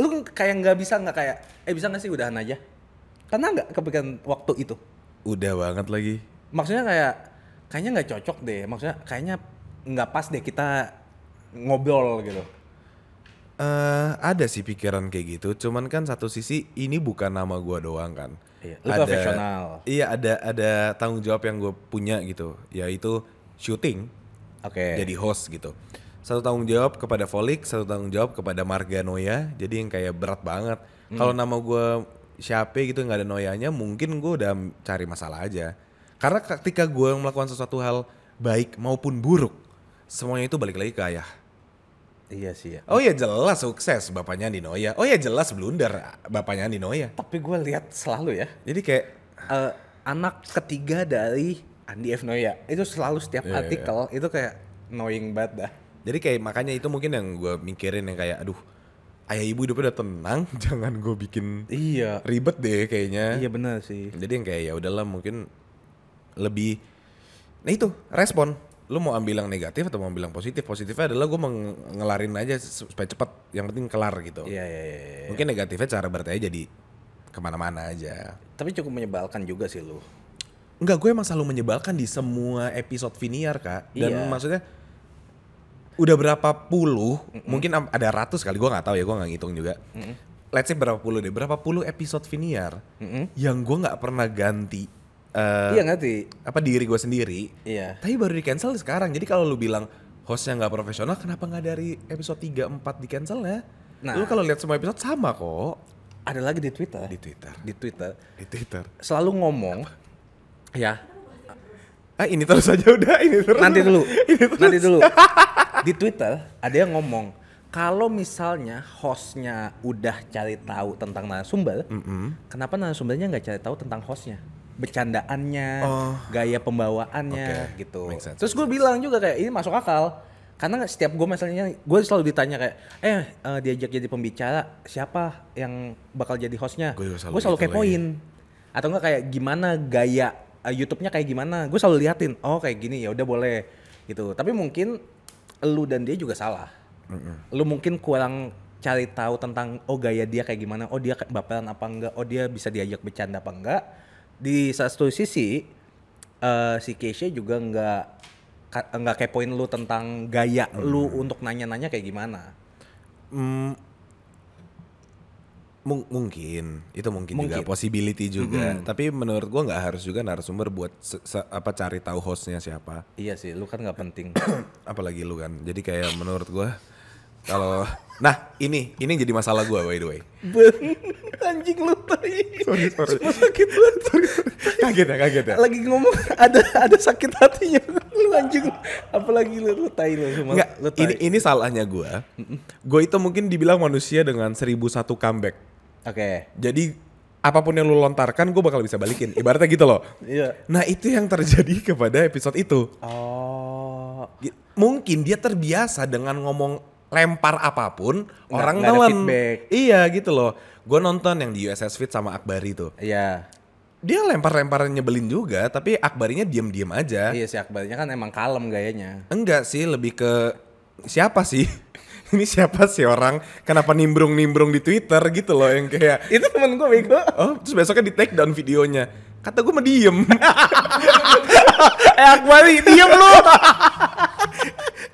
S1: Lu kayak nggak bisa nggak kayak eh bisa nggak sih udahan aja? Karena nggak kepikiran waktu itu udah banget lagi maksudnya kayak kayaknya nggak cocok deh maksudnya kayaknya nggak pas deh kita ngobrol gitu Uh, ada sih pikiran kayak gitu, cuman kan satu sisi ini bukan nama gue doang kan. Iya, ada, profesional. Iya, ada ada tanggung jawab yang gue punya gitu, yaitu syuting. Oke. Okay. Jadi host gitu. Satu tanggung jawab kepada Folik, satu tanggung jawab kepada marga noya Jadi yang kayak berat banget. Hmm. Kalau nama gue siapa gitu nggak ada noyanya mungkin gue udah cari masalah aja karena ketika gue melakukan sesuatu hal baik maupun buruk semuanya itu balik lagi ke ayah Iya sih ya. Oh ya jelas sukses bapaknya Andi Noya. Oh ya jelas blunder bapaknya Andi Noya. Tapi gue lihat selalu ya. Jadi kayak uh, anak ketiga dari Andi F Noya itu selalu setiap yeah, iya, iya. artikel yeah. itu kayak knowing banget dah. Jadi kayak makanya itu mungkin yang gue mikirin yang kayak aduh ayah ibu hidupnya udah tenang, jangan gue bikin iya ribet deh kayaknya. Iya benar sih. Jadi yang kayak ya udahlah mungkin lebih nah itu respon lu mau ambil yang negatif atau mau ambil yang positif positifnya adalah gue ngelarin aja supaya cepet yang penting kelar gitu iya iya iya, iya. mungkin negatifnya cara bertanya jadi kemana-mana aja tapi cukup menyebalkan juga sih lu Enggak, gue emang selalu menyebalkan di semua episode Viniar, Kak. Dan iya. maksudnya udah berapa puluh, mm -hmm. mungkin ada ratus kali, gue nggak tahu ya, gue nggak ngitung juga. Mm -hmm. Let's say berapa puluh deh, berapa puluh episode finiar mm -hmm. yang gue nggak pernah ganti. Uh, iya ganti. Apa diri gue sendiri. Iya. Tapi baru di cancel sekarang. Jadi kalau lu bilang hostnya nggak profesional, kenapa nggak dari episode 3, 4 di cancel ya? Nah, lu kalau lihat semua episode sama kok. Ada lagi di Twitter. Di Twitter. Di Twitter. Di Twitter. Selalu ngomong. Apa? Ya. Ah ini terus aja udah ini terus. Nanti dulu. ini terus. Nanti dulu. di Twitter ada yang ngomong kalau misalnya hostnya udah cari tahu tentang narasumber, mm -hmm. kenapa narasumbernya nggak cari tahu tentang hostnya? Bercandaannya, oh. gaya pembawaannya, okay. gitu. Terus gue bilang juga kayak ini masuk akal, karena setiap gue misalnya gue selalu ditanya kayak, eh uh, diajak jadi pembicara siapa yang bakal jadi hostnya? Gue selalu, gua selalu gitu kepoin. Lagi. Atau enggak kayak gimana gaya uh, YouTube-nya kayak gimana? Gue selalu liatin. Oh kayak gini ya udah boleh gitu. Tapi mungkin lu dan dia juga salah. Mm-hmm. Lu mungkin kurang cari tahu tentang oh gaya dia kayak gimana, oh dia baperan apa enggak, oh dia bisa diajak bercanda apa enggak. Di satu sisi uh, si Keisha juga enggak enggak kepoin lu tentang gaya mm lu untuk nanya-nanya kayak gimana. Mm, Mung mungkin itu mungkin, mungkin juga possibility juga mm -hmm. tapi menurut gua nggak harus juga narasumber buat apa cari tahu hostnya siapa iya sih lu kan nggak penting apalagi lu kan jadi kayak menurut gua kalau nah ini ini jadi masalah gua by the way anjing lu tadi sorry sorry Cuma sakit banget sorry, kaget ya kaget ya lagi ngomong ada ada sakit hatinya lu anjing apalagi lu lu tai lu semua Nggak, ini ini salahnya gua gua itu mungkin dibilang manusia dengan seribu satu comeback Oke. Okay. Jadi apapun yang lu lontarkan gue bakal bisa balikin. Ibaratnya gitu loh. Iya. yeah. Nah itu yang terjadi kepada episode itu. Oh. Mungkin dia terbiasa dengan ngomong lempar apapun nggak, orang nggak feedback. Iya gitu loh. Gue nonton yang di USS Fit sama Akbar itu. Iya. dia lempar-lemparan nyebelin juga, tapi Akbarinya diem-diem aja. Iya si Akbarinya kan emang kalem gayanya. Enggak sih, lebih ke siapa sih? ini siapa sih orang? Kenapa nimbrung-nimbrung di Twitter gitu loh yang kayak Itu temen gue bego. Oh, terus besoknya di take down videonya. Kata gue mau diem eh, aku balik diem lu.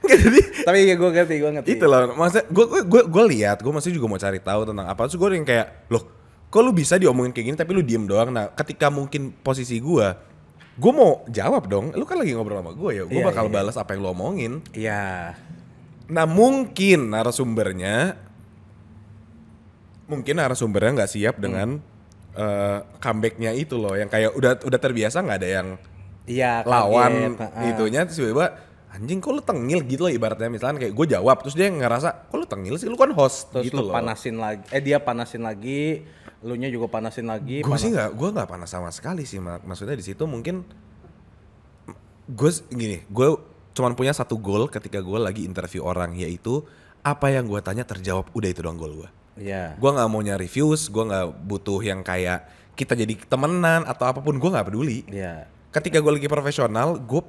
S1: Jadi, tapi ya gue ngerti, gue ngerti. Itu loh, maksudnya gue gue gue lihat, gue masih juga mau cari tahu tentang apa. Terus gue yang kayak, loh, kok lu bisa diomongin kayak gini tapi lu diem doang. Nah, ketika mungkin posisi gue, gue mau jawab dong. Lu kan lagi ngobrol sama gue ya, gue yeah, bakal yeah. Iya. balas apa yang lu omongin. Iya. Nah mungkin narasumbernya, mungkin narasumbernya nggak siap hmm. dengan uh, comebacknya itu loh, yang kayak udah udah terbiasa nggak ada yang ya, lawan kaget, itunya terus tiba-tiba anjing kok lu tengil gitu loh ibaratnya misalnya kayak gue jawab terus dia ngerasa kok lu tengil sih lu kan host terus gitu lu loh. panasin lagi eh dia panasin lagi lu nya juga panasin lagi gue sih nggak gue nggak panas sama sekali sih mak maksudnya di situ mungkin gue gini gue cuman punya satu goal ketika gue lagi interview orang yaitu apa yang gue tanya terjawab udah itu doang goal gue. Iya. Yeah. Gue nggak mau nyari views, gue nggak butuh yang kayak kita jadi temenan atau apapun gue nggak peduli. Iya. Yeah. Ketika gue lagi profesional, gue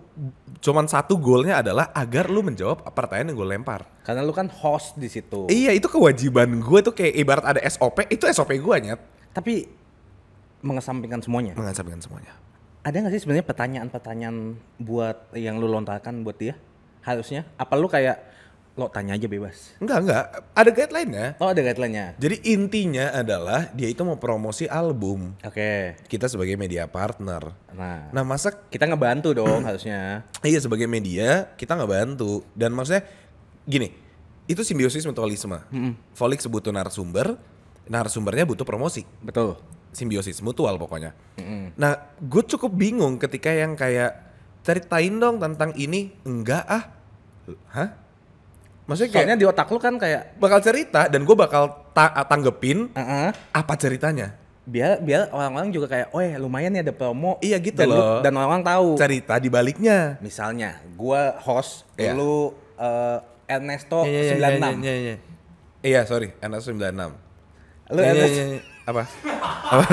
S1: cuman satu goalnya adalah agar lu menjawab pertanyaan yang gue lempar. Karena lu kan host di situ. Iya itu kewajiban gue tuh kayak ibarat ada SOP, itu SOP gue nyet. Tapi mengesampingkan semuanya. Mengesampingkan semuanya ada nggak sih sebenarnya pertanyaan-pertanyaan buat yang lu lontarkan buat dia harusnya apa lu kayak lo tanya aja bebas enggak enggak ada guideline ya oh ada guideline nya jadi intinya adalah dia itu mau promosi album oke okay. kita sebagai media partner nah nah masa kita ngebantu dong harusnya iya sebagai media kita ngebantu dan maksudnya gini itu simbiosis mutualisme mm -hmm. Folik butuh narasumber narasumbernya butuh promosi betul simbiosis mutual pokoknya. Mm-hmm. Nah, gue cukup bingung ketika yang kayak ceritain dong tentang ini enggak ah, hah? Maksudnya Kayaknya di otak lu kan kayak bakal cerita dan gue bakal ta- tanggepin uh-uh. apa ceritanya. Biar biar orang-orang juga kayak, oh ya lumayan ya ada promo. Iya gitu dan loh. Lu, dan orang-orang tahu cerita di baliknya. Misalnya, gue host, yeah. lu uh, Ernesto sembilan yeah, 96. Iya, yeah, yeah, yeah, yeah. yeah, sorry, Ernesto 96. Lu yeah, Ernesto. Yeah, yeah, yeah apa? apa?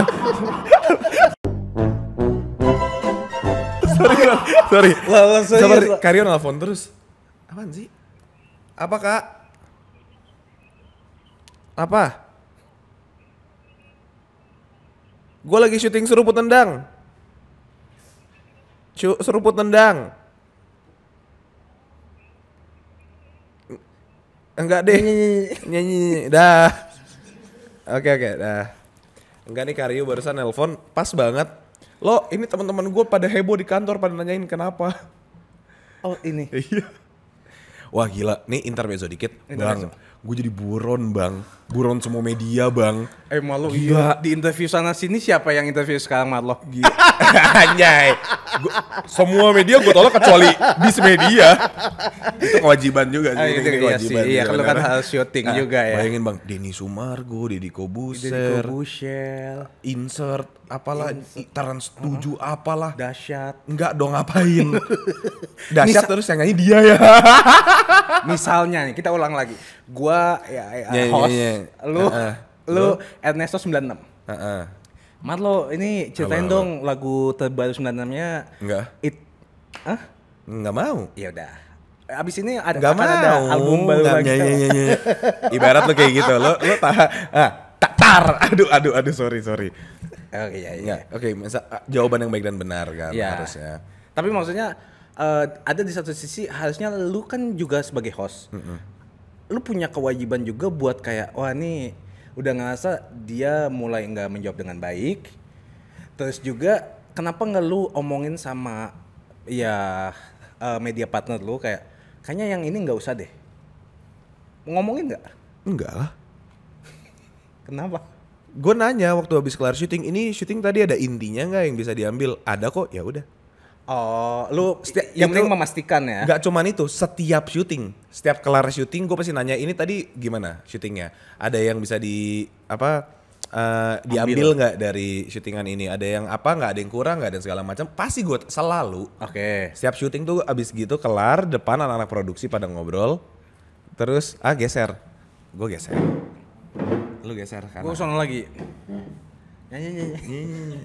S1: sorry, sorry. sorry. Sama, Karyo nelfon terus. Apaan sih? Apa kak? Apa? Gue lagi syuting seruput tendang. Cu seruput tendang. Enggak deh. Nyanyi. Nyanyi. Dah. Oke okay, oke, okay, dah. Enggak nih Karyo barusan nelpon, pas banget. Lo ini teman-teman gue pada heboh di kantor pada nanyain kenapa. Oh ini. Iya. Wah gila, nih intermezzo dikit. Intermezzo. Bang, gue jadi buron bang buron semua media bang. Eh malu iya. Di interview sana sini siapa yang interview sekarang malu Gila. Anjay. semua media gue tolak kecuali bis media. Itu kewajiban juga sih. Ah, itu, iya kewajiban. Iya, kalau kan, kan. harus syuting nah, juga ya. Bayangin bang, Denny Sumargo, Deddy Kobuser, Deddy insert apalah insert. Trans uh-huh. tujuh, apalah. dahsyat Enggak dong ngapain. dahsyat Misa- terus yang nyanyi dia ya. Misalnya nih, kita ulang lagi. gue ya, ya, ya host yeah, yeah lu uh lu Ernesto 96. Heeh. Uh-uh. Mat lo ini ceritain dong lagu terbaru 96-nya. Enggak. It Hah? Enggak mau. Ya udah. Abis ini ada, gak akan mau. ada album baru gak, lagi. Iya, iya, iya, Ibarat lo kayak gitu, lo lo tak Ah, tar. Aduh, aduh, aduh, sorry, sorry. Oke, oh, ya, iya. Oke, masa, ah, jawaban yang baik dan benar kan ya. harusnya. Tapi maksudnya uh, ada di satu sisi harusnya lu kan juga sebagai host. Mm -hmm lu punya kewajiban juga buat kayak wah ini udah ngerasa dia mulai nggak menjawab dengan baik terus juga kenapa nggak lu omongin sama ya eh, media partner lu kayak kayaknya yang ini nggak usah deh ngomongin nggak enggak lah kenapa gue nanya waktu habis kelar syuting ini syuting tadi ada intinya nggak yang bisa diambil ada kok ya udah Oh, lu yang penting memastikan ya. Gak cuman itu, setiap syuting, setiap kelar syuting gue pasti nanya ini tadi gimana syutingnya? Ada yang bisa di apa uh, diambil nggak dari syutingan ini? Ada yang apa nggak? Ada yang kurang nggak? Dan segala macam. Pasti gue selalu. Oke. Okay. Setiap syuting tuh abis gitu kelar depan anak-anak produksi pada ngobrol, terus ah geser, gue geser, lu geser kan? Gue sono lagi. Nyanyi nyanyi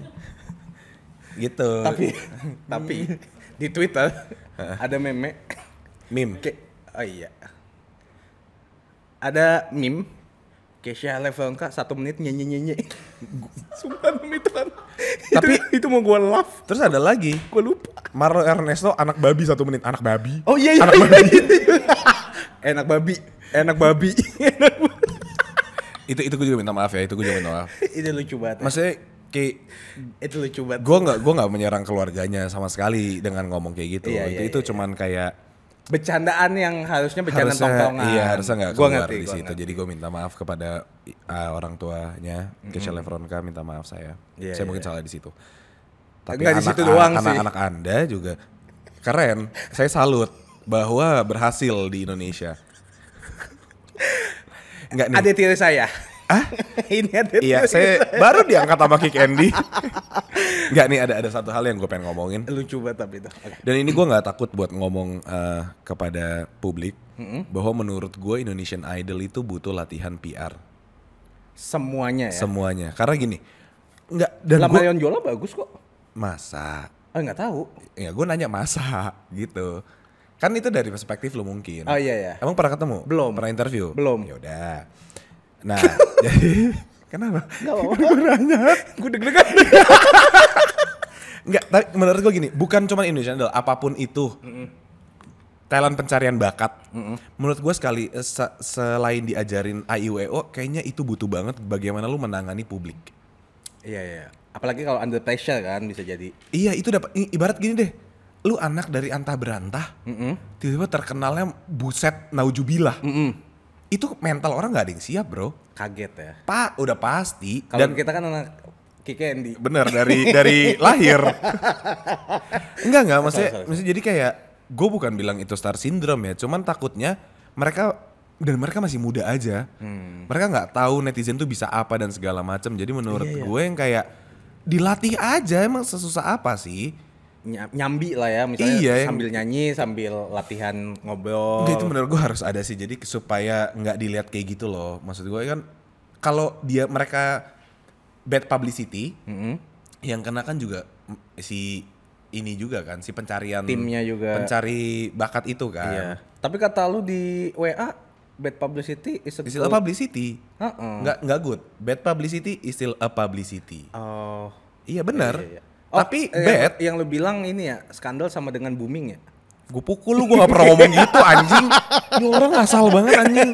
S1: gitu tapi tapi di Twitter ada meme mim Ke, oh iya ada meme Kesha level enggak satu menit nyanyi nyanyi sumpah demi Tuhan tapi itu, itu mau gue love terus ada lagi gue lupa Marlo Ernesto anak babi satu menit anak babi oh iya iya, anak iya, babi. iya, iya. enak babi enak babi enak babi itu itu gue juga minta maaf ya itu gue juga minta maaf itu lucu banget ya. maksudnya kayak itu lucu banget. Gue nggak gue nggak menyerang keluarganya sama sekali dengan ngomong kayak gitu. Iya, itu iya, itu iya. iya. cuman kayak bercandaan yang harusnya bercandaan harusnya, tongkongan. Iya, harusnya nggak keluar ngerti, di situ. Ngerti. Jadi gue minta maaf kepada uh, orang tuanya, mm -hmm. minta maaf saya. Yeah, saya yeah. mungkin iya, salah iya. di situ. Tapi Enggak anak, di situ doang anak, sih. anak Anda juga keren. Saya salut bahwa berhasil di Indonesia. Enggak nih. Ada teori saya ah ini ada iya saya baru diangkat sama Kick Andy Enggak nih ada ada satu hal yang gue pengen ngomongin lucu banget tapi itu okay. dan ini gue nggak takut buat ngomong uh, kepada publik mm-hmm. bahwa menurut gue Indonesian Idol itu butuh latihan PR semuanya ya semuanya karena gini nggak dan gua, Jola bagus kok masa Oh nggak tahu. Ya gue nanya masa gitu. Kan itu dari perspektif lo mungkin. Oh iya iya. Emang pernah ketemu? Belum. Pernah interview? Belum. Ya udah. Nah, jadi kenapa? Enggak apa-apa. Gue nanya. Gue deg-degan. Enggak, tapi menurut gue gini, bukan cuma Indonesian Idol, apapun itu. Mm Thailand pencarian bakat. Menurut gue sekali eh, se selain diajarin IUEO, kayaknya itu butuh banget bagaimana lu menangani publik. Iya, iya, iya. Apalagi kalau under pressure kan bisa jadi. Iya, itu dapat ibarat gini deh. Lu anak dari antah berantah, mm -mm. tiba-tiba terkenalnya buset naujubilah. Mm -mm itu mental orang nggak ada yang siap bro kaget ya pak udah pasti kalau dan kita kan anak Kiki endi bener dari dari lahir enggak enggak maksudnya sorry, sorry. maksudnya jadi kayak gue bukan bilang itu star syndrome ya cuman takutnya mereka dan mereka masih muda aja hmm. mereka nggak tahu netizen tuh bisa apa dan segala macam jadi menurut yeah, yeah. gue yang kayak dilatih aja emang sesusah apa sih nyambi lah ya misalnya iya, sambil nyanyi sambil latihan ngobrol Enggak, itu menurut gue harus ada sih jadi supaya nggak dilihat kayak gitu loh maksud gue kan kalau dia mereka bad publicity mm -hmm. yang kena kan juga si ini juga kan si pencarian timnya juga pencari bakat itu kan iya. tapi kata lu di WA bad publicity is a istilah good... publicity uh -uh. nggak nggak good bad publicity is still a publicity oh iya benar iya, iya, iya. Oh, Tapi eh, bad. Yang, lu bilang ini ya, skandal sama dengan booming ya? Gue pukul lu, gue gak pernah ngomong gitu anjing. Ini orang asal banget anjing.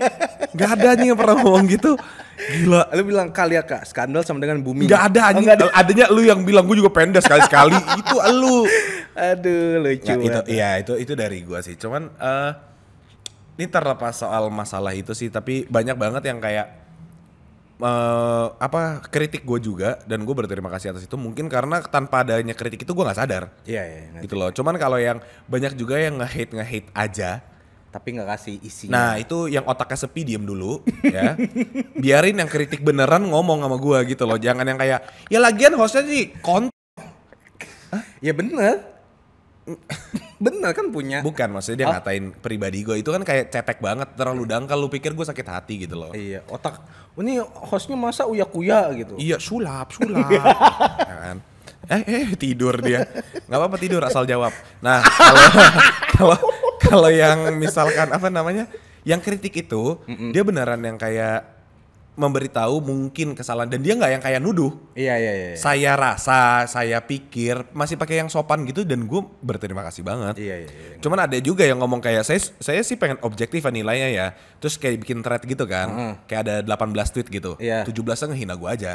S1: Gak ada anjing yang pernah ngomong gitu. Gila. Lu bilang kali ya kak, skandal sama dengan booming. Gak ada oh, anjing. Oh, gak ada. Adanya lu yang bilang, gue juga pendek sekali-sekali. itu lu. Aduh lucu. Nah, itu, iya itu, itu dari gue sih. Cuman uh, ini terlepas soal masalah itu sih. Tapi banyak banget yang kayak uh, apa kritik gue juga dan gue berterima kasih atas itu mungkin karena tanpa adanya kritik itu gue nggak sadar iya iya gitu loh cuman kalau yang banyak juga yang nge hate nge hate aja tapi nggak kasih isi nah itu yang otaknya sepi diem dulu ya biarin yang kritik beneran ngomong sama gue gitu loh jangan yang kayak ya lagian hostnya sih kont ya bener Bener kan punya. Bukan maksudnya dia oh. ngatain pribadi gue itu kan kayak cetek banget terlalu dangkal lu pikir gue sakit hati gitu loh. Iya otak ini hostnya masa uya kuya gitu. Iya sulap sulap. kan. eh, eh tidur dia nggak apa-apa tidur asal jawab. Nah kalau kalau kalau yang misalkan apa namanya yang kritik itu mm -mm. dia beneran yang kayak memberitahu mungkin kesalahan dan dia nggak yang kayak nuduh. Iya, iya, iya iya Saya rasa, saya pikir masih pakai yang sopan gitu dan gue berterima kasih banget. Iya, iya iya. iya. Cuman ada juga yang ngomong kayak saya saya sih pengen objektif ya nilainya ya. Terus kayak bikin thread gitu kan. Mm. Kayak ada 18 tweet gitu. Iya. 17 ngehina gue aja.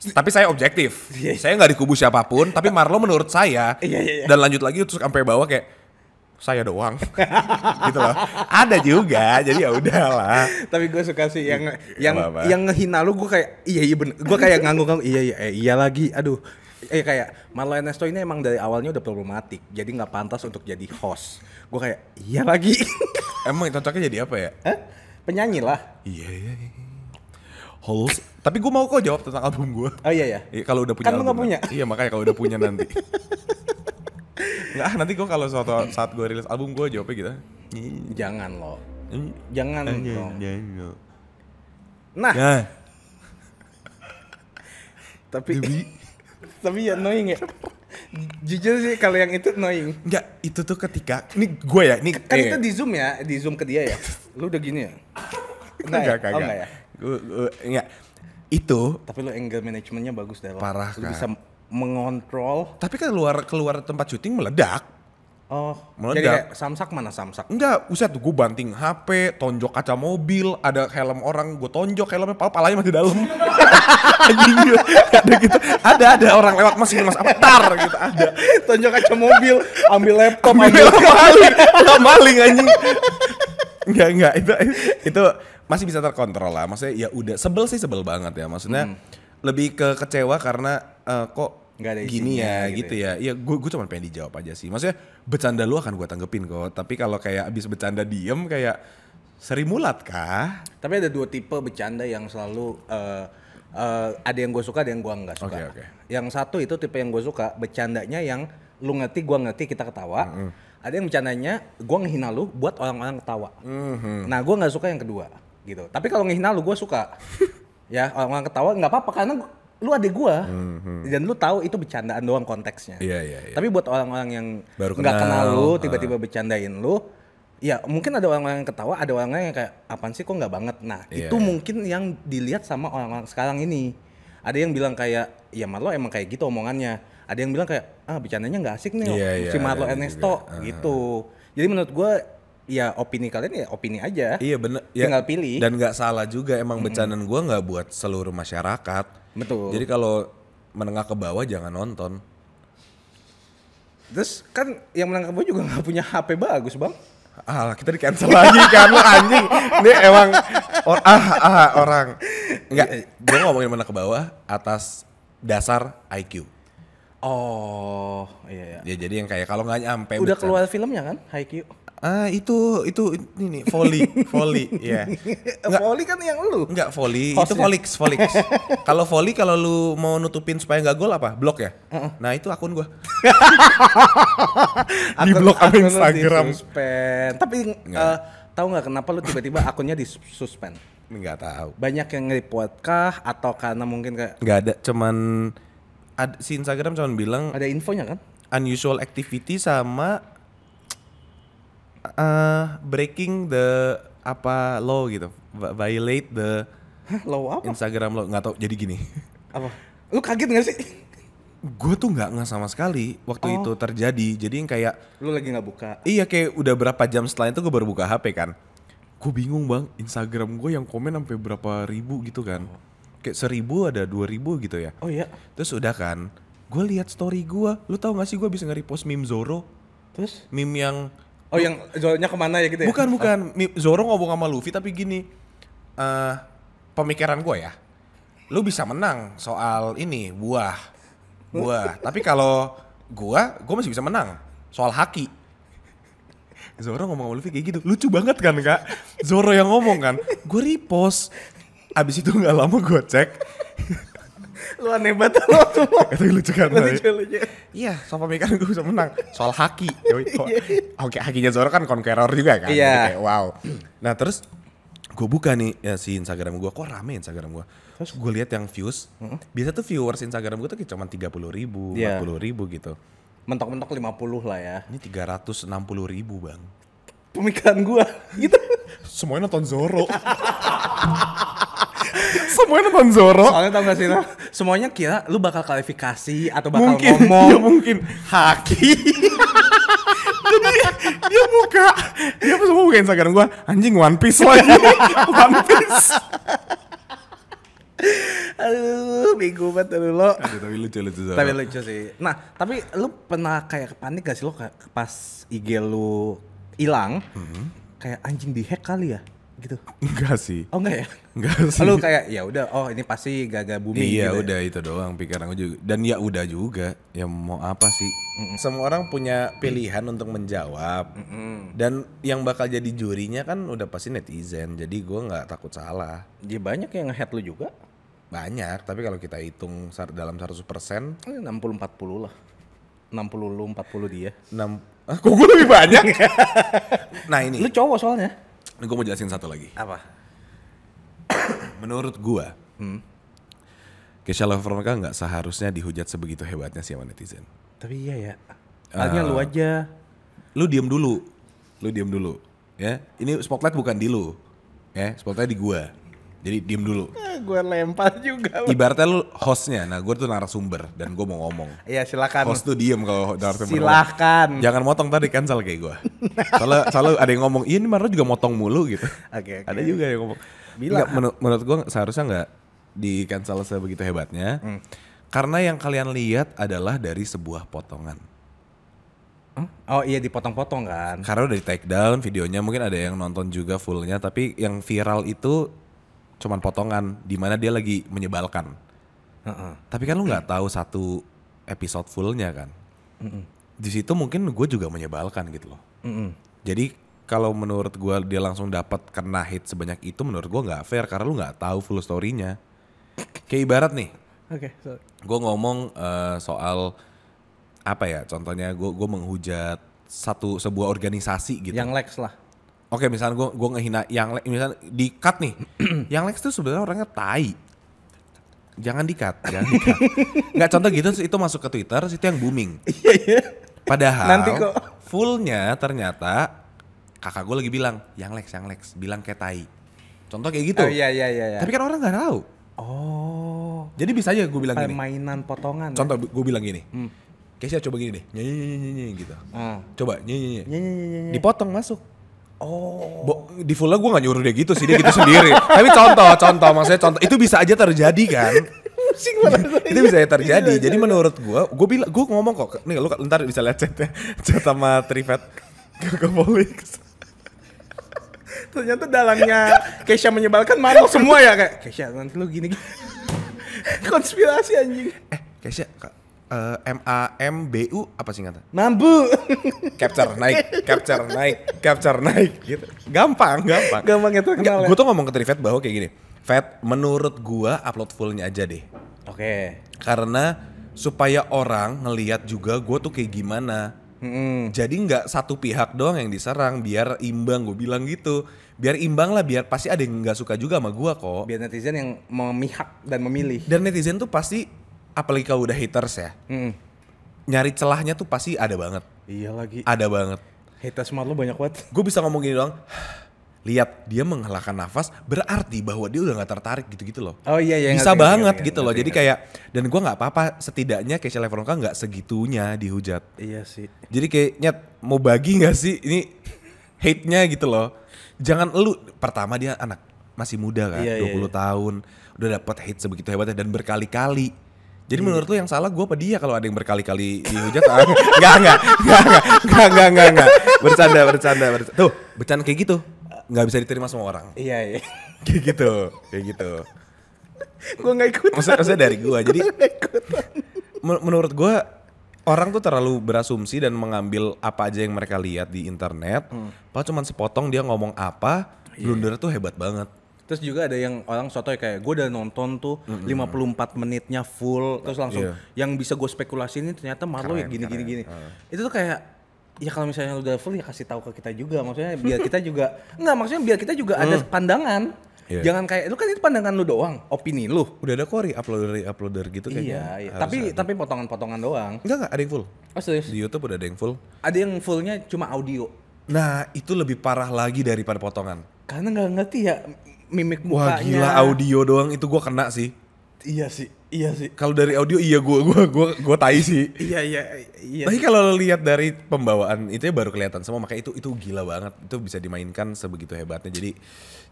S1: tapi saya objektif. Iya, iya. Saya nggak dikubu siapapun, tapi Marlo menurut saya iya, iya, iya. dan lanjut lagi terus sampai bawah kayak saya doang gitu loh ada juga jadi ya udahlah tapi gue suka sih yang iya, yang apa -apa. yang ngehina lu gue kayak iya iya bener gue kayak nganggung kamu iya iya eh, iya lagi aduh eh kayak Marlo Ernesto ini emang dari awalnya udah problematik jadi nggak pantas untuk jadi host gue kayak iya lagi emang cocoknya jadi apa ya Hah? penyanyi lah iya iya, iya. Holos. Tapi gue mau kok jawab tentang album gue. Oh iya, iya iya. Kalau udah punya. Kan album, lu gak punya. Iya makanya kalau udah punya nanti. Enggak, nanti gue kalau suatu saat gue rilis album gue jawabnya gitu. Jangan lo. Jangan dong. Nah. Ya. tapi tapi ya annoying ya. Jujur sih kalau yang itu annoying. Enggak, itu tuh ketika ini gue ya, ini kan, kan eh. itu di Zoom ya, di Zoom ke dia ya. Lu udah gini ya? Nah, enggak, ya, enggak, enggak. Ya? Gue enggak. Itu tapi lo angle manajemennya bagus deh lo. Parah lu kan. bisa mengontrol. Tapi kan keluar keluar tempat syuting meledak. Oh, meledak. jadi samsak mana samsak? Enggak, usah tuh gue banting HP, tonjok kaca mobil, ada helm orang, gue tonjok helmnya, pala palanya masih dalam. Anjing iya. ada gitu, ada ada orang lewat masih mas tar gitu, ada. Tonjok kaca mobil, ambil laptop, ambil, ambil maling, maling anjing. Enggak enggak itu itu masih bisa terkontrol lah, maksudnya ya udah sebel sih sebel banget ya, maksudnya. Hmm lebih ke kecewa karena uh, kok nggak ada gini ya gitu, gitu ya. ya. Iya, gue gue cuma pengen dijawab aja sih. Maksudnya bercanda lu akan gue tanggepin kok. Tapi kalau kayak abis bercanda diem kayak serimulat kah? Tapi ada dua tipe bercanda yang selalu uh, uh, ada yang gue suka, ada yang gue nggak suka. Okay, okay. Yang satu itu tipe yang gue suka, bercandanya yang lu ngerti, gue ngerti, kita ketawa. Mm -hmm. Ada yang bercandanya gue ngehina lu buat orang-orang ketawa. Mm -hmm. Nah, gue nggak suka yang kedua gitu. Tapi kalau ngehina lu gue suka. ya orang, -orang ketawa nggak apa-apa karena lu ada gua hmm, hmm. dan lu tahu itu bercandaan doang konteksnya. Iya yeah, iya. Yeah, yeah. Tapi buat orang-orang yang nggak kenal, kenal lu ah. tiba-tiba uh. bercandain lu, ya mungkin ada orang-orang yang ketawa, ada orang-orang yang kayak apaan sih kok nggak banget. Nah yeah, itu yeah. mungkin yang dilihat sama orang-orang sekarang ini. Ada yang bilang kayak ya Marlo emang kayak gitu omongannya. Ada yang bilang kayak ah bercandanya nggak asik nih yeah, yeah, si Marlo yeah, Ernesto Uh. gitu. Jadi menurut gua ya opini kalian ya opini aja. Iya bener. Ya, Tinggal pilih. Dan nggak salah juga emang mm -hmm. bercandaan gue nggak buat seluruh masyarakat. Betul. Jadi kalau menengah ke bawah jangan nonton. Terus kan yang menengah ke bawah juga nggak punya HP bagus bang. Ah kita di cancel lagi kan anjing. Ini emang or, ah, ah orang. Enggak, gue ngomongin menengah ke bawah atas dasar IQ. Oh iya. iya. Ya jadi yang kayak kalau nggak nyampe. Udah bercanda. keluar filmnya kan IQ. Ah itu itu ini nih volley volley ya. Yeah. Volley kan yang lu. Enggak volley itu volix volix. kalau volley kalau lu mau nutupin supaya nggak gol apa blok ya. Uh -uh. Nah itu akun gua.
S2: di blok akun, akun Instagram.
S1: suspend. Tapi uh, tahu nggak kenapa lu tiba-tiba akunnya di suspend? Nggak tahu. Banyak yang report kah atau karena mungkin kayak. Nggak ada cuman ad, si Instagram cuman bilang. Ada infonya kan? Unusual activity sama uh, breaking the apa law gitu, violate the law apa? Instagram lo nggak tau Jadi gini. Apa? Lu kaget nggak sih? gue tuh nggak nggak sama sekali waktu oh. itu terjadi jadi yang kayak lu lagi nggak buka iya kayak udah berapa jam setelah itu gue baru buka hp kan gue bingung bang instagram gue yang komen sampai berapa ribu gitu kan oh. kayak seribu ada dua ribu gitu ya oh iya terus udah kan gue lihat story gue lu tau gak sih gue bisa nge-repost meme Zoro terus meme yang Oh yang Zoro-nya kemana ya gitu ya? Bukan bukan Zoro ngomong sama Luffy tapi gini uh, pemikiran gue ya. Lu bisa menang soal ini buah buah. tapi kalau gue, gue masih bisa menang soal haki. Zoro ngomong sama Luffy kayak gitu. Lucu banget kan kak? Zoro yang ngomong kan. Gue repost. Abis itu gak lama gue cek lu aneh banget lu itu lucu kan lucu lucu iya soal pemikiran gue bisa menang soal haki iya. oke hakinya Zoro kan conqueror juga kan iya wow nah terus gue buka nih ya, si Instagram gue kok rame Instagram gue terus gue lihat yang views hmm? biasa tuh viewers Instagram gue tuh cuma tiga puluh ribu iya. empat yeah. puluh ribu gitu mentok-mentok 50 lah ya ini 360 ribu bang pemikiran gue gitu semuanya nonton Zoro Semuanya nonton Zoro. Soalnya tau gak sih lo, semuanya kira lu bakal klarifikasi atau bakal mungkin, ngomong. Ya mungkin. Haki. Jadi dia buka, dia pas buka Instagram gua, anjing One Piece lagi. One Piece. Aduh, bego banget aduh lo. Aduh, tapi lucu lucu Zoro. Tapi lucu sih. Nah, tapi lu pernah kayak panik gak sih lo pas IG lu hilang? Mm -hmm. Kayak anjing di hack kali ya? gitu? Enggak sih. Oh enggak ya? Enggak sih. Lu kayak ya udah oh ini pasti gagal bumi Iya gitu ya? udah ya? itu doang pikiran gue juga. Dan ya udah juga. Ya mau apa sih? Semua orang punya pilihan untuk menjawab. Dan yang bakal jadi jurinya kan udah pasti netizen. Jadi gue nggak takut salah. Dia ya, banyak yang nge lu juga? Banyak, tapi kalau kita hitung dalam 100% eh, puluh empat puluh lah. 60 empat puluh dia. 6 ah, Kok gue lebih banyak? nah ini. Lu cowok soalnya. Ini gue mau jelasin satu lagi. Apa? Menurut gue, hmm? Kesha Veronica nggak seharusnya dihujat sebegitu hebatnya sih sama netizen. Tapi iya ya. Hanya eh, uh, lu aja. Lu diem dulu. Lu diem dulu. Ya, ini spotlight bukan di lu. Ya, spotlight di gua. Jadi diem dulu. Eh, gue lempar juga. Ibaratnya lu hostnya, nah gue tuh narasumber dan gue mau ngomong. Iya silakan. Host tuh diem kalau narasumber. Silakan. Jangan motong tadi cancel kayak gue. soalnya, soalnya ada yang ngomong, iya ini Marlo juga motong mulu gitu. Oke. Okay, okay. Ada juga yang ngomong. Bila. Enggak, menur menurut gue seharusnya nggak di cancel sebegitu hebatnya. Hmm. Karena yang kalian lihat adalah dari sebuah potongan. Hmm? Oh iya dipotong-potong kan? Karena udah di take down videonya mungkin ada yang nonton juga fullnya tapi yang viral itu cuman potongan di mana dia lagi menyebalkan. Uh-uh. Tapi kan lu nggak iya. tahu satu episode fullnya kan. Uh-uh. Di situ mungkin gue juga menyebalkan gitu loh. Uh-uh. Jadi kalau menurut gue dia langsung dapat kena hit sebanyak itu menurut gue nggak fair karena lu nggak tahu full storynya. Kayak ibarat nih. Oke. Okay, gue ngomong uh, soal apa ya? Contohnya gue gue menghujat satu sebuah organisasi gitu. Yang Lex lah Oke, misalnya gue gue ngehina yang misalnya di cut nih. yang Lex tuh sebenarnya orangnya tai. Jangan di cut, jangan di cut. Gak contoh gitu itu masuk ke Twitter, itu yang booming. Iya, iya. Padahal nanti kok fullnya ternyata kakak gue lagi bilang, "Yang Lex, yang Lex, bilang kayak tai." Contoh kayak gitu. Oh iya iya iya. Tapi kan orang nggak tahu. Oh. Jadi bisa aja gue bilang Permainan gini. Permainan potongan. Ya? Contoh ya? gue bilang gini. Hmm. Kesia coba gini deh. Nyanyi nyanyi nyanyi gitu. Ah. Coba nyanyi nyanyi. Nyanyi nyanyi. Dipotong masuk. Oh. Bo, di full gue gak nyuruh dia gitu sih, dia gitu sendiri. Tapi contoh, contoh maksudnya contoh itu bisa aja terjadi kan. itu bisa aja terjadi. Jadi menurut gue, gue bilang gue ngomong kok. Nih lu ntar bisa lihat chatnya, chat sama Trivet ke Polix. Ternyata dalangnya Kesha menyebalkan malu semua ya kayak Kesha nanti lu gini, gini. konspirasi anjing. Eh Keisha, Eh, M A M B U apa sih kata? Mambu. capture naik, capture naik, capture naik gitu. Gampang, gampang. Gampang itu ya, kenal. Ya. Gue tuh ngomong ke Trivet bahwa kayak gini. Fat, menurut gua upload fullnya aja deh. Oke. Okay. Karena supaya orang ngelihat juga gue tuh kayak gimana. Mm-hmm. Jadi nggak satu pihak doang yang diserang, biar imbang gue bilang gitu. Biar imbang lah, biar pasti ada yang nggak suka juga sama gue kok. Biar netizen yang memihak dan memilih. Dan netizen tuh pasti apalagi kalau udah haters ya. Mm. Nyari celahnya tuh pasti ada banget. Iya lagi. Ada banget. Haters smart lo banyak banget. Gue bisa ngomong gini doang. Lihat dia menghalakan nafas berarti bahwa dia udah nggak tertarik gitu-gitu loh. Oh iya iya. Bisa ngerti, banget ngerti, gitu ngerti, loh. Ngerti, Jadi ngerti. kayak dan gue nggak apa-apa setidaknya Kesha Leveronka nggak segitunya dihujat. Iya sih. Jadi kayak nyet mau bagi nggak sih ini hate-nya gitu loh. Jangan lu pertama dia anak masih muda kan, iya, 20 iya, iya. tahun, udah dapat hate sebegitu hebatnya dan berkali-kali jadi iya. menurut lu yang salah gue apa dia kalau ada yang berkali-kali dihujat? Enggak, ah, enggak, enggak, enggak, enggak, enggak, enggak. Bercanda, bercanda, bercanda. Tuh, bercanda kayak gitu. Enggak bisa diterima semua orang. Iya, iya. Kayak gitu, kayak gitu. gue gak ikut. Maksud, maksudnya dari gue, jadi menurut gue orang tuh terlalu berasumsi dan mengambil apa aja yang mereka lihat di internet. Hmm. Pak cuma sepotong dia ngomong apa, yeah. Iya, iya. tuh hebat banget. Terus juga ada yang orang sotoy ya, kayak gue udah nonton tuh mm -hmm. 54 menitnya full terus langsung yeah. yang bisa gue spekulasi ini ternyata malu ya gini gini gini. Uh. Itu tuh kayak ya kalau misalnya udah full ya kasih tahu ke kita juga maksudnya biar kita juga nggak maksudnya biar kita juga hmm. ada mm. pandangan yeah. jangan kayak lu kan itu pandangan lu doang opini lu udah ada kok uploader uploader gitu kayaknya iya, iya. tapi ada. tapi potongan-potongan doang enggak enggak ada yang full oh serius di YouTube udah ada yang full ada yang fullnya cuma audio nah itu lebih parah lagi daripada potongan karena nggak ngerti ya mimik mukanya. Wah gila audio doang itu gue kena sih. Iya sih, iya sih. Kalau dari audio iya gue gue gue gue tai sih. iya iya iya. Tapi kalau lihat dari pembawaan itu ya baru kelihatan semua makanya itu itu gila banget. Itu bisa dimainkan sebegitu hebatnya. Jadi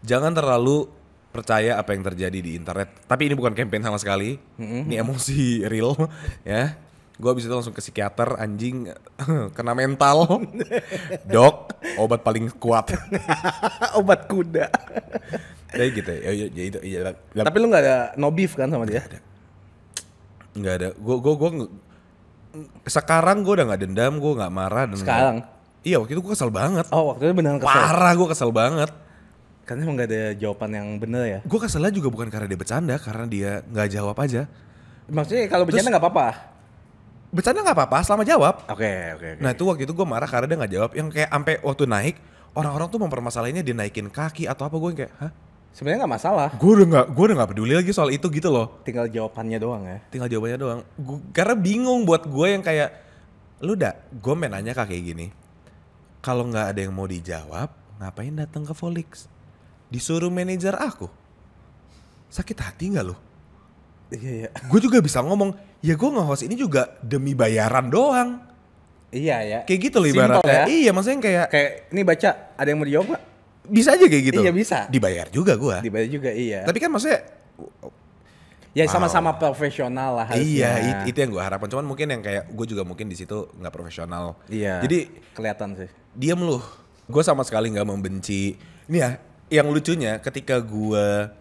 S1: jangan terlalu percaya apa yang terjadi di internet. Tapi ini bukan campaign sama sekali. Mm-hmm. Ini emosi real ya. Gue bisa langsung ke psikiater, anjing kena mental. Dok, obat paling kuat. obat kuda. Tapi gitu ya, ya, ya, ya, ya, ya. Tapi lu gak ada no beef kan sama dia? Gak ada. Gue gue gue sekarang gue udah gak dendam, gue gak marah. Dan sekarang? Gak, iya waktu itu gue kesel banget. Oh waktu itu beneran kesel? Parah gue kesel banget. Karena emang gak ada jawaban yang bener ya? Gue keselnya juga bukan karena dia bercanda, karena dia gak jawab aja. Maksudnya kalau bercanda Terus, gak apa-apa? Bercanda gak apa-apa, selama jawab. Oke, okay, oke, okay, okay. Nah itu waktu itu gue marah karena dia gak jawab. Yang kayak sampai waktu naik, orang-orang tuh mempermasalahinnya dia naikin kaki atau apa. Gue kayak, hah? sebenarnya nggak masalah gue udah nggak gue udah nggak peduli lagi soal itu gitu loh tinggal jawabannya doang ya tinggal jawabannya doang gua, karena bingung buat gue yang kayak lu udah gue main nanya kayak gini kalau nggak ada yang mau dijawab ngapain datang ke Folix? disuruh manajer aku sakit hati nggak lo iya iya gue juga bisa ngomong ya gue nggak host ini juga demi bayaran doang iya ya kayak gitu loh ibaratnya ya. iya maksudnya kayak kayak ini baca ada yang mau dijawab gak? bisa aja kayak gitu. Iya bisa. Dibayar juga gua. Dibayar juga iya. Tapi kan maksudnya Ya sama-sama wow. profesional lah harusnya. Iya, itu yang gua harapkan. Cuman mungkin yang kayak gua juga mungkin di situ nggak profesional. Iya. Jadi kelihatan sih. Diam lu. gua sama sekali nggak membenci. Ini ya, yang lucunya ketika gua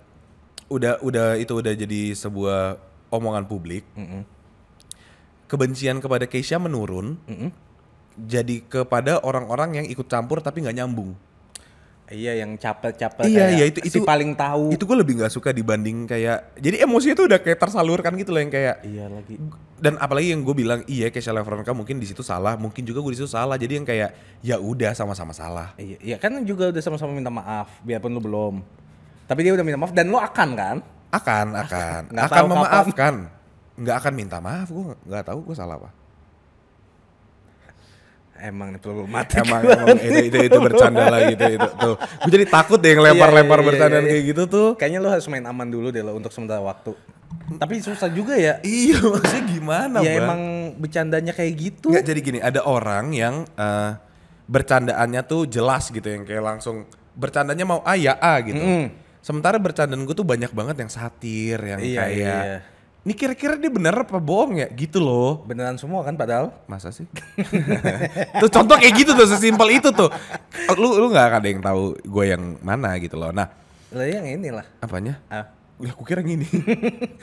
S1: udah udah itu udah jadi sebuah omongan publik. Mm -mm. Kebencian kepada Keisha menurun. Mm -mm. Jadi kepada orang-orang yang ikut campur tapi nggak nyambung. Iya yang capek-capek Iya iya itu itu si paling tahu. Itu gue lebih nggak suka dibanding kayak jadi emosinya tuh udah kayak tersalurkan gitu loh yang kayak Iya lagi. Dan apalagi yang gue bilang iya Kesha Veronica mungkin di situ salah, mungkin juga gue di situ salah. Jadi yang kayak ya udah sama-sama salah. Iya, iya kan juga udah sama-sama minta maaf biarpun lu belum. Tapi dia udah minta maaf dan lu akan kan? Akan, akan. akan, memaafkan. Nggak akan minta maaf, gue nggak tahu gue salah apa. Emang mati Emang, emang itu, itu, itu bercanda lah gitu itu tuh. Gue jadi takut deh yang lempar lempar iya, iya, bercanda iya. kayak gitu tuh. Kayaknya lo harus main aman dulu deh lo untuk sementara waktu. Tapi susah juga ya. Iya, maksudnya gimana, Ya bang? emang bercandanya kayak gitu. Nggak, jadi gini, ada orang yang uh, bercandaannya tuh jelas gitu yang kayak langsung bercandanya mau A ya A gitu. Mm Sementara bercandaan gue tuh banyak banget yang satir, yang iya, kayak iya ini kira-kira dia benar apa bohong ya gitu loh beneran semua kan padahal masa sih tuh contoh kayak gitu tuh sesimpel itu tuh lu lu nggak ada yang tahu gue yang mana gitu loh nah lo yang ini lah. apanya ah. Ya, aku kira gini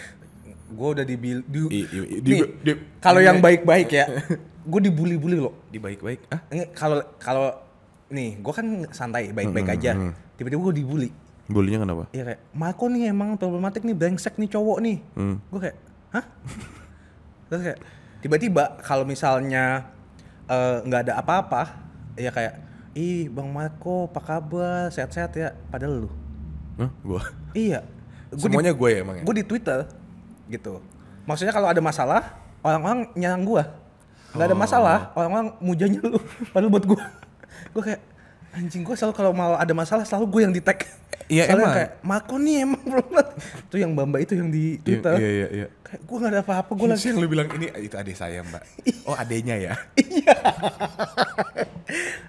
S1: gue udah dibil di, di, di, di kalau yang baik-baik ya gue dibully-bully loh di baik-baik ah kalau kalau nih gue kan santai baik-baik aja tiba-tiba gue dibully Bullynya kenapa? Iya kayak Marco nih emang problematik nih brengsek nih cowok nih. Hmm. Gue kayak, hah? Terus kayak tiba-tiba kalau misalnya eh, nggak uh, ada apa-apa, ya kayak ih bang Marco apa kabar sehat-sehat ya padahal lu. Hah? Gue? Iya. Gua Semuanya gue ya emang. Ya? Gue di Twitter gitu. Maksudnya kalau ada masalah orang-orang nyerang gue. Gak ada oh. masalah, orang-orang mujanya lu, padahal buat gue. gue kayak, anjing gue selalu kalau mau ada masalah selalu gue yang di tag iya emang kayak mako nih emang belum itu yang bamba itu yang di iya, twitter iya iya iya kayak gue gak ada apa-apa gue iya, lagi yang lu bilang ini ah, itu adik saya mbak oh adenya ya iya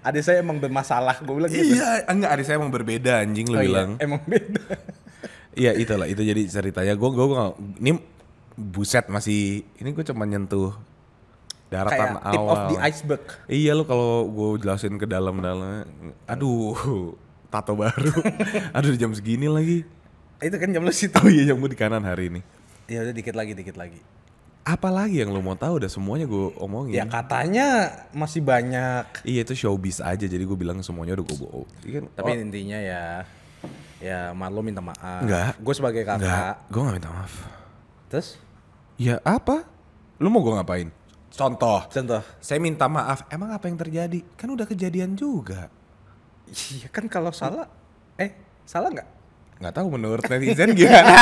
S1: adik saya emang bermasalah gue bilang gitu. iya enggak ah, adik saya emang berbeda anjing lu oh, iya, bilang emang beda iya itulah itu jadi ceritanya gue gue gak, ini buset masih ini gue cuma nyentuh daratan Kayak awal. of the iceberg. Iya lo kalau gue jelasin ke dalam-dalam, aduh tato baru. aduh jam segini lagi. Itu kan jam lu situ. Oh iya jam gue di kanan hari ini. Ya udah dikit lagi, dikit lagi. apa lagi yang lo mau tahu udah semuanya gue omongin. Ya katanya masih banyak. Iya itu showbiz aja jadi gue bilang semuanya udah gue bohong. Iya kan? Tapi oh. intinya ya ya malu minta maaf. Enggak. Gue sebagai kakak. Enggak, gue gak minta maaf. Terus? Ya apa? Lu mau gue ngapain? Contoh. Contoh. Saya minta maaf. Emang apa yang terjadi? Kan udah kejadian juga. Iya kan kalau salah, eh salah nggak? Nggak tahu menurut netizen gimana.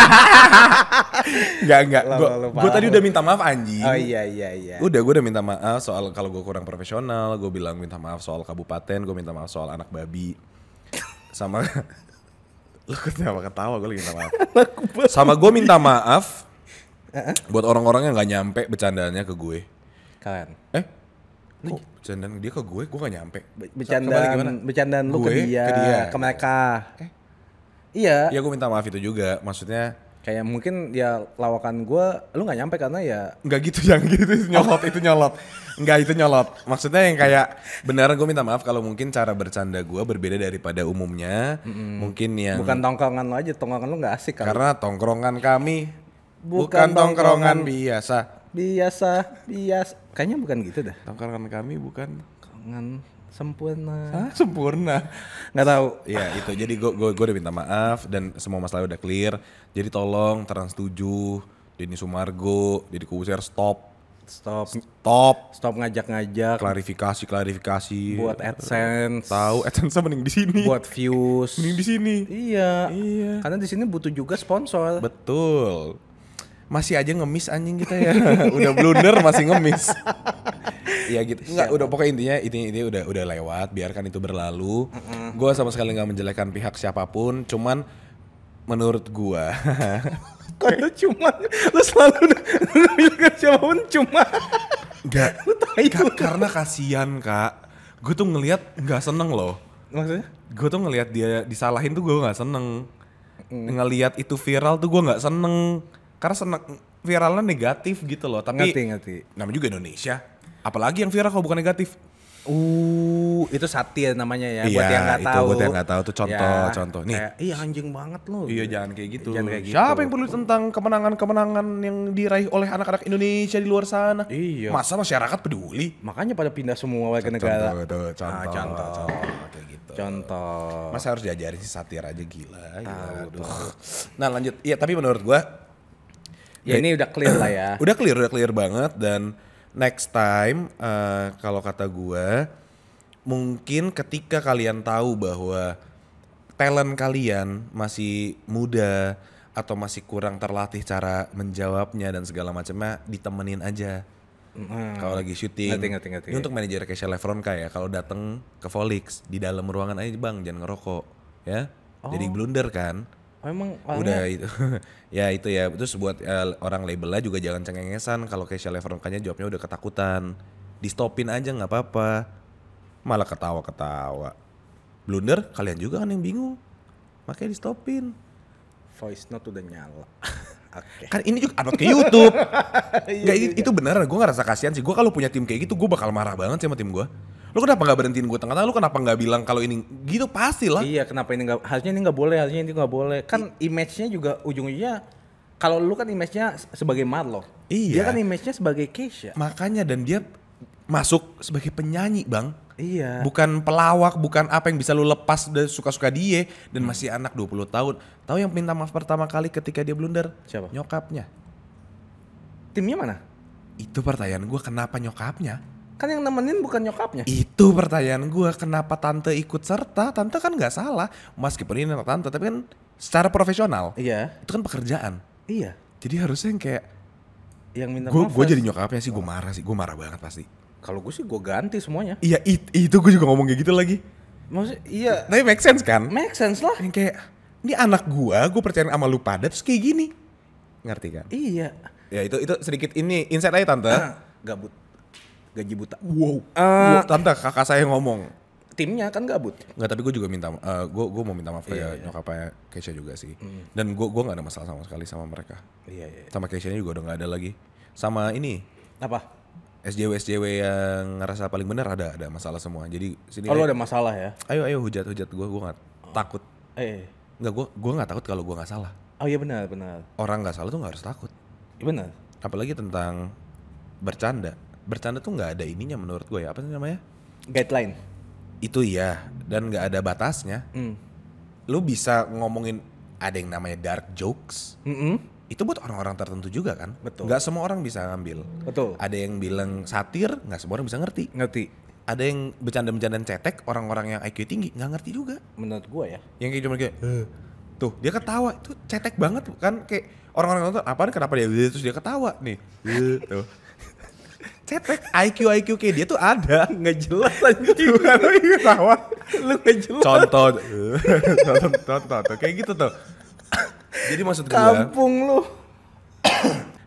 S1: nggak nggak. Gue tadi udah minta maaf Anji Oh iya iya iya. Udah gue udah minta maaf soal kalau gue kurang profesional. Gue bilang minta maaf soal kabupaten. Gue minta maaf soal anak babi. Sama Lo kenapa ketawa gue lagi minta maaf. Sama gue minta maaf buat orang-orang yang nggak nyampe bercandanya ke gue kalian. Eh? Kok bercandaan dia ke gue, gue gak nyampe. Bercandaan, bercandaan lu ke dia, ke, dia. ke mereka. Eh? Iya. Iya gue minta maaf itu juga, maksudnya kayak mungkin ya lawakan gue lu gak nyampe karena ya nggak gitu yang gitu nyolot itu nyolot nggak itu nyolot maksudnya yang kayak beneran gue minta maaf kalau mungkin cara bercanda gue berbeda daripada umumnya mm-hmm. mungkin yang bukan tongkrongan lo aja tongkrongan lu nggak asik kali. karena tongkrongan kami bukan, bukan tongkrongan, tongkrongan biasa biasa bias kayaknya bukan gitu dah tongkrongan kami bukan kangen sempurna Hah? sempurna nggak tahu ya itu jadi gue gue udah minta maaf dan semua masalah udah clear jadi tolong trans setuju Denny Sumargo jadi Kubusir stop stop stop stop ngajak-ngajak klarifikasi klarifikasi buat adsense tahu adsense mending di sini buat views mending di sini iya iya karena di sini butuh juga sponsor betul masih aja ngemis anjing kita ya udah blunder masih ngemis ya gitu nggak udah pokoknya intinya ini ini udah udah lewat biarkan itu berlalu gue sama sekali nggak menjelekkan pihak siapapun cuman menurut gue kalau cuma lu selalu menjelekkan siapapun cuma nggak karena kasihan kak gue tuh ngelihat nggak seneng loh maksudnya gue tuh ngelihat dia disalahin tuh gue nggak seneng mm. ngelihat itu viral tuh gue nggak seneng karena senang viralnya negatif gitu loh tapi ngerti ngerti namanya juga Indonesia apalagi yang viral kalau bukan negatif Uh, itu satir ya namanya ya. Iya, buat yang nggak tahu. Buat yang nggak tahu tuh contoh, ya, contoh. Nih. Kayak, iya anjing banget loh. Iya jangan kayak gitu. Jangan kayak Siapa gitu. yang peduli tentang kemenangan-kemenangan yang diraih oleh anak-anak Indonesia di luar sana? Iya. Masa masyarakat peduli? Makanya pada pindah semua ke negara. Contoh, tuh, contoh, ah, contoh, contoh, kayak gitu. Contoh. Masa harus diajarin sih satir aja gila. Tahu, gitu. Nah lanjut. Iya tapi menurut gua Ya ini udah clear lah ya. udah clear, udah clear banget dan next time uh, kalau kata gue mungkin ketika kalian tahu bahwa talent kalian masih muda atau masih kurang terlatih cara menjawabnya dan segala macamnya ditemenin aja. Hmm. Kalau lagi syuting. Ngerti, ngerti, ngerti. Ini untuk manajer Kesha Lefronka ya, kalau datang ke Volix di dalam ruangan aja, Bang, jangan ngerokok, ya. Oh. Jadi blunder kan. Oh, emang orangnya... udah itu ya itu ya terus buat uh, orang labelnya juga jangan cengengesan kalau kayak Kesha kayaknya jawabnya udah ketakutan di stopin aja nggak apa-apa malah ketawa-ketawa blunder kalian juga kan yang bingung makanya di stopin voice note udah nyala Okay. Kan ini juga upload ke YouTube. Iya, gak, iya, iya. itu beneran, gue rasa kasihan sih. Gue kalau punya tim kayak gitu, gue bakal marah banget sama tim gue. Lo kenapa gak berhentiin gue tengah-tengah? Lo kenapa gak bilang kalau ini gitu pasti lah. Iya, kenapa ini gak, Harusnya ini gak boleh, harusnya ini gak boleh. Kan image-nya juga ujung-ujungnya kalau lu kan image-nya sebagai Marlo. Iya. Dia kan image-nya sebagai Keisha. Makanya dan dia masuk sebagai penyanyi, Bang. Iya. Bukan pelawak, bukan apa yang bisa lu lepas dari suka-suka dia dan hmm. masih anak 20 tahun. Tahu yang minta maaf pertama kali ketika dia blunder? Siapa? Nyokapnya. Timnya mana? Itu pertanyaan gua kenapa nyokapnya? Kan yang nemenin bukan nyokapnya. Itu pertanyaan gua kenapa tante ikut serta? Tante kan nggak salah meskipun ini anak tante, tapi kan secara profesional. Iya. Itu kan pekerjaan. Iya. Jadi harusnya yang kayak yang minta gua, maaf. Gue jadi nyokapnya sih, gue marah sih, gue marah banget pasti kalau gue sih gue ganti semuanya. Iya it, itu gue juga ngomong kayak gitu lagi. Maksud iya. Tapi make sense kan? Make sense lah. Yang kayak ini anak gue gue percaya sama lu pada terus kayak gini. Ngerti kan? Iya. Ya itu itu sedikit ini insight aja tante. Uh, ah. but Gaji buta. Wow. Uh, Tante kakak saya ngomong. Timnya kan gabut. Enggak, tapi gue juga minta uh, eh, gue gue mau minta maaf ya nyokapnya Keisha juga sih. Mm. Dan gue gue nggak ada masalah sama sekali sama mereka. Iya, iya. Sama Keisha juga udah nggak ada lagi. Sama ini. Apa? SJW SJW yang ngerasa paling benar ada ada masalah semua. Jadi sini. Kalau oh, ada masalah ya. Ayo ayo hujat hujat gue gue nggak oh. takut. Eh. eh. Nggak gue gue nggak takut kalau gue nggak salah. Oh iya benar benar. Orang nggak salah tuh nggak harus takut. Iya benar. Apalagi tentang bercanda. Bercanda tuh nggak ada ininya menurut gue ya. Apa sih namanya? Guideline. Itu iya dan nggak ada batasnya. Mm. Lu bisa ngomongin ada yang namanya dark jokes. Mm -hmm itu buat orang-orang tertentu juga kan betul nggak semua orang bisa ngambil betul ada yang bilang satir nggak semua orang bisa ngerti ngerti ada yang bercanda-bercandaan cetek orang-orang yang IQ tinggi nggak ngerti juga menurut gua ya yang kayak cuma kayak eh, tuh dia ketawa itu cetek banget kan kayak orang-orang nonton apa kenapa dia terus dia ketawa nih eh. tuh cetek IQ IQ kayak dia tuh ada nggak jelas anjing kan? lu ketawa lu nggak jelas contoh eh, contoh contoh kayak gitu tuh jadi maksud gue Kampung lu.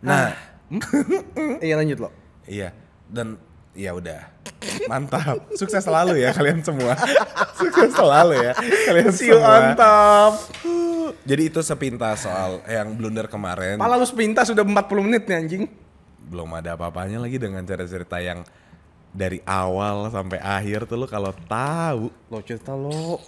S1: nah, ah. iya lanjut lo. Iya. Dan ya udah. Mantap. Sukses selalu ya kalian semua. Sukses selalu ya kalian See you semua. on top. Jadi itu sepintas soal yang blunder kemarin. malah lu sepintas sudah 40 menit nih anjing. Belum ada apa-apanya lagi dengan cerita-cerita yang dari awal sampai akhir tuh lu kalau tahu. Lo cerita lo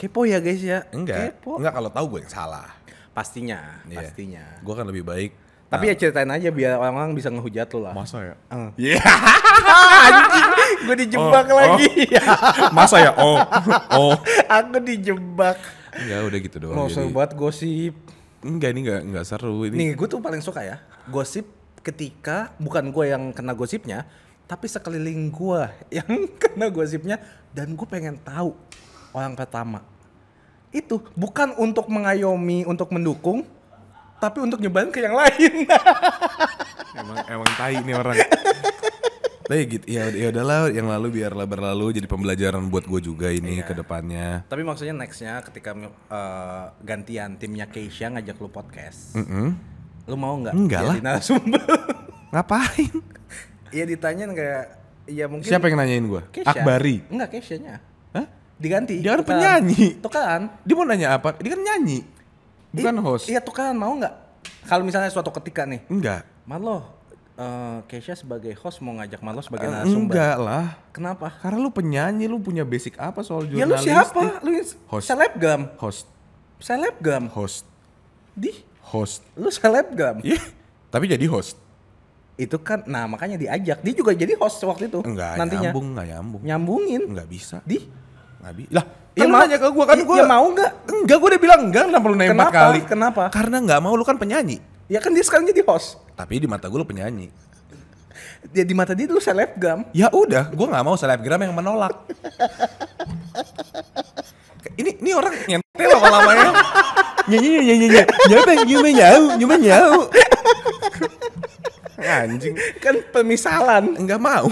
S1: kepo ya guys ya enggak kepo. enggak kalau tahu gue yang salah pastinya yeah. pastinya gue kan lebih baik tapi nah. ya ceritain aja biar orang-orang bisa ngehujat lo lah masa ya iya uh. yeah. gue dijebak oh, oh. lagi oh. masa ya oh oh aku dijebak ya udah gitu doang mau seru buat gosip enggak ini enggak enggak seru ini nih gue tuh paling suka ya gosip ketika bukan gue yang kena gosipnya tapi sekeliling gue yang kena gosipnya dan gue pengen tahu orang pertama itu bukan untuk mengayomi untuk mendukung tapi untuk nyebarin ke yang lain emang emang tai nih orang tapi gitu ya ya udahlah yang lalu biarlah berlalu jadi pembelajaran buat gue juga ini iya. ke depannya tapi maksudnya nextnya ketika uh, gantian timnya Keisha ngajak lu podcast mm -hmm. lu mau nggak enggak lah narasumber ngapain Iya ditanya kayak ya mungkin siapa yang nanyain gue Akbari enggak Keisha nya diganti dia kan tukan. penyanyi tukan dia mau nanya apa dia kan nyanyi
S2: bukan I, host iya
S1: kan mau nggak kalau misalnya suatu ketika nih enggak malo Uh, eh, Keisha sebagai host mau ngajak Malo sebagai uh, narasumber. Enggak lah. Kenapa? Karena lu penyanyi, lu punya basic apa soal jurnalistik? Ya lu siapa? Lu host. selebgram. Host. Selebgram. Host. Di? Host. Lu selebgram. Iya. Tapi jadi host. Itu kan, nah makanya diajak. Dia juga jadi host waktu itu. Enggak, nantinya. nyambung, enggak nyambung. Nyambungin. Enggak bisa. Di? nggak bisa lah Iya kan mau nanya ke gue kan gue. Ya mau nggak? Enggak, gue udah bilang enggak. enam puluh nembak kali? Kenapa? Karena nggak mau lu kan penyanyi. Ya kan dia sekarang jadi host. Tapi di mata gue lu penyanyi. Ya di mata dia lu selebgram. Ya udah, gue nggak mau selebgram yang menolak. ini ini orang nyentel ya lama-lamanya. Nyanyi nyanyi nyanyi. nyanyi nyanyi nyanyi nyanyi nyanyi Anjing. Kan pemisalan. Enggak mau.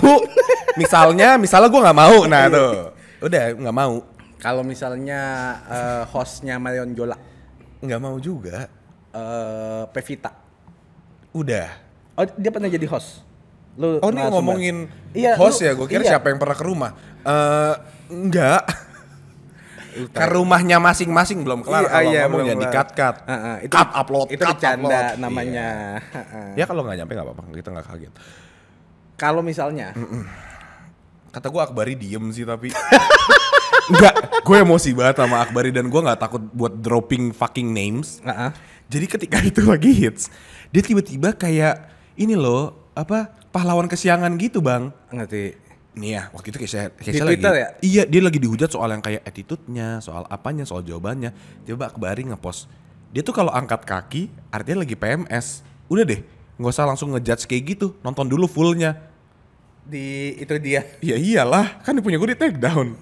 S1: Misalnya, misalnya gue nggak mau. Nah tuh Udah nggak mau. Kalau misalnya uh, hostnya Marion Jola. Nggak mau juga. Uh, Pevita. Udah. Oh dia pernah jadi host. Lu oh ini ngomongin iya, host lu, ya, gue kira iya. siapa yang pernah ke rumah. Uh, eh, enggak. ke rumahnya masing-masing belum kelar iya, kalau iya, ngomong jadi cut cut Uh, uh, itu cut, upload, itu canda bercanda iya. namanya. Iya. ya kalau nggak nyampe nggak apa-apa, kita nggak kaget. Kalau misalnya mm -mm kata gue Akbari diem sih tapi nggak gue emosi banget sama Akbari dan gue nggak takut buat dropping fucking names. Uh -uh. Jadi ketika itu lagi hits, dia tiba-tiba kayak ini loh apa pahlawan kesiangan gitu bang. Ngerti. Nih ya, waktu itu kayak saya lagi. ya? Iya, dia lagi dihujat soal yang kayak attitude-nya, soal apanya, soal jawabannya. Tiba Akbari ngepost. Dia tuh kalau angkat kaki, artinya lagi PMS. Udah deh, nggak usah langsung ngejudge kayak gitu. Nonton dulu fullnya di itu dia. ya iyalah, kan punya gue di take down.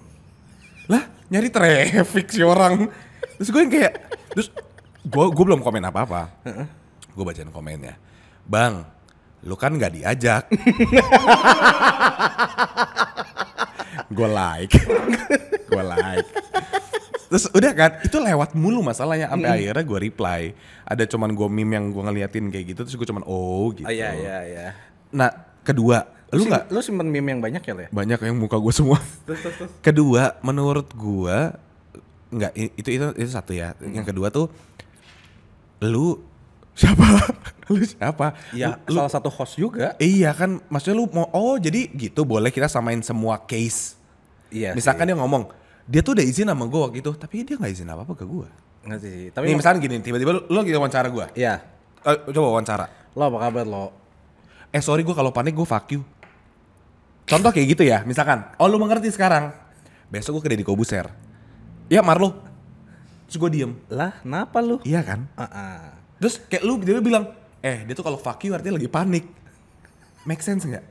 S1: Lah, nyari traffic si orang. Terus gue yang kayak terus gue gue belum komen apa-apa. Gue bacain komennya. Bang, lu kan nggak diajak. gue like. gue like. Terus udah kan, itu lewat mulu masalahnya sampai mm. akhirnya gue reply. Ada cuman gue meme yang gue ngeliatin kayak gitu terus gue cuman oh gitu. Oh iya iya iya. Nah, kedua, Lu nggak? Lu simpen meme yang banyak ya lo Banyak yang muka gue semua. Kedua, menurut gue nggak itu itu itu satu ya. Hmm. Yang kedua tuh lu siapa? lu siapa? Iya, salah satu host juga. Iya kan, maksudnya lu mau oh jadi gitu boleh kita samain semua case. Iya. Misalkan sih. dia ngomong, dia tuh udah izin sama gue waktu itu, tapi dia nggak izin apa-apa ke gue. Nggak sih. Tapi Nih, misalnya gini, tiba-tiba lu, lu gitu wawancara gue. Iya. Uh, coba wawancara. Lo apa kabar lo? Eh sorry gue kalau panik gue fuck you. Contoh kayak gitu ya, misalkan, oh lu mengerti sekarang, besok gue ke Deddy Kobuser. Ya Marlo, terus gue diem. Lah, kenapa lu? Iya kan? Uh -uh. Terus kayak lu, dia bilang, eh dia tuh kalau fuck you artinya lagi panik. Make sense gak?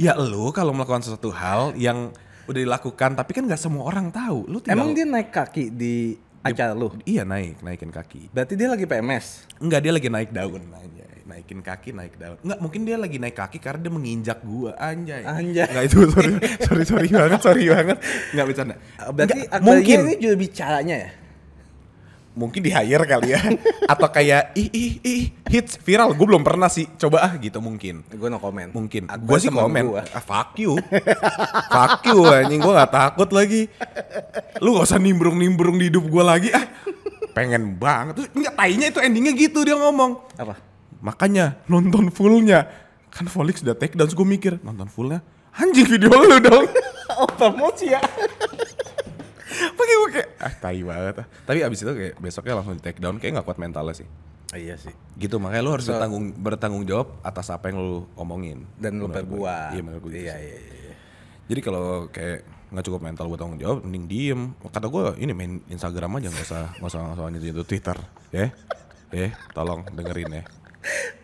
S1: ya lu kalau melakukan sesuatu hal yang udah dilakukan tapi kan nggak semua orang tahu. Lu tinggal... Emang dia naik kaki di acara lu? Iya naik, naikin kaki. Berarti dia lagi PMS? Enggak, dia lagi naik daun aja naikin kaki naik daun nggak mungkin dia lagi naik kaki karena dia menginjak gua anjay anjay nggak itu sorry sorry sorry banget sorry banget nggak bercanda eh, berarti nggak, mungkin ini juga bicaranya ya mungkin di hire kali ya atau kayak ih ih ih hits viral gue belum pernah sih coba ah gitu mungkin gue no comment mungkin gue sih komen gua. ah, fuck you fuck you anjing gue nggak takut lagi lu gak usah nimbrung nimbrung di hidup gue lagi ah pengen banget tuh nggak tainya itu endingnya gitu dia ngomong apa Makanya nonton fullnya. Kan Volix udah take down, gue mikir nonton fullnya. Anjing video lu dong. otomotif oh, sih ya. Pakai gue kayak, ah tai banget. Ah. Tapi abis itu kayak besoknya langsung di take down, kayak gak kuat mentalnya sih. Ah, iya sih. Gitu makanya lu harus so, bertanggung bertanggung jawab atas apa yang lu omongin dan lu perbuat. Iya menurut gue. Gitu iya, iya, iya, iya. Jadi kalau kayak nggak cukup mental buat tanggung jawab, mending diem. Kata gue ini main Instagram aja nggak usah nggak usah nggak usah Twitter, ya, yeah? ya, tolong dengerin ya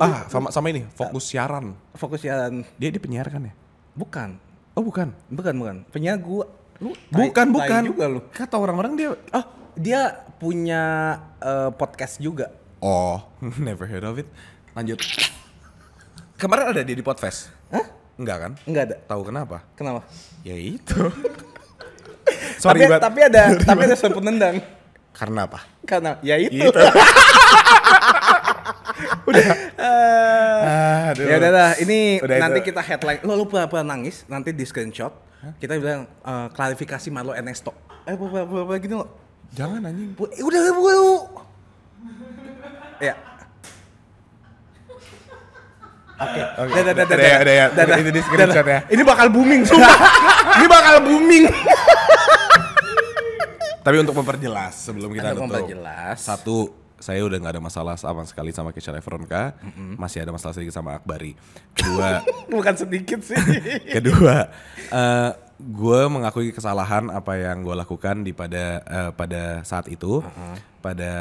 S1: ah sama sama ini fokus siaran fokus siaran dia di penyiar kan ya bukan oh bukan bukan bukan penyiar gua lu bukan tai, bukan juga lu kata orang-orang dia ah dia punya uh, podcast juga oh never heard of it lanjut kemarin ada dia di podcast Hah? enggak kan enggak ada tahu kenapa kenapa ya itu Sorry, tapi, tapi ada tapi ada nendang karena apa karena ya itu, itu. udah. Uh, ya udah lah, ini udah nanti itu. kita headline. Lo lupa apa nangis? Nanti di screenshot huh? kita bilang uh, klarifikasi malu Ernesto. Eh, apa apa apa gitu lo. Jangan anjing. Eh, udah gue. Ya. Oke. Oke. oke, oke, oke, oke, ya. oke, oke, oke, oke, ya. Ini bakal booming, sumpah. ini bakal booming. Tapi untuk memperjelas sebelum kita tutup. oke, Satu, saya udah nggak ada masalah sama sekali sama Kesha Leveronka mm-hmm. masih ada masalah sedikit sama Akbari. Kedua, bukan sedikit sih. kedua, uh, eh, gue mengakui kesalahan apa yang gue lakukan di pada uh, pada saat itu, mm-hmm. pada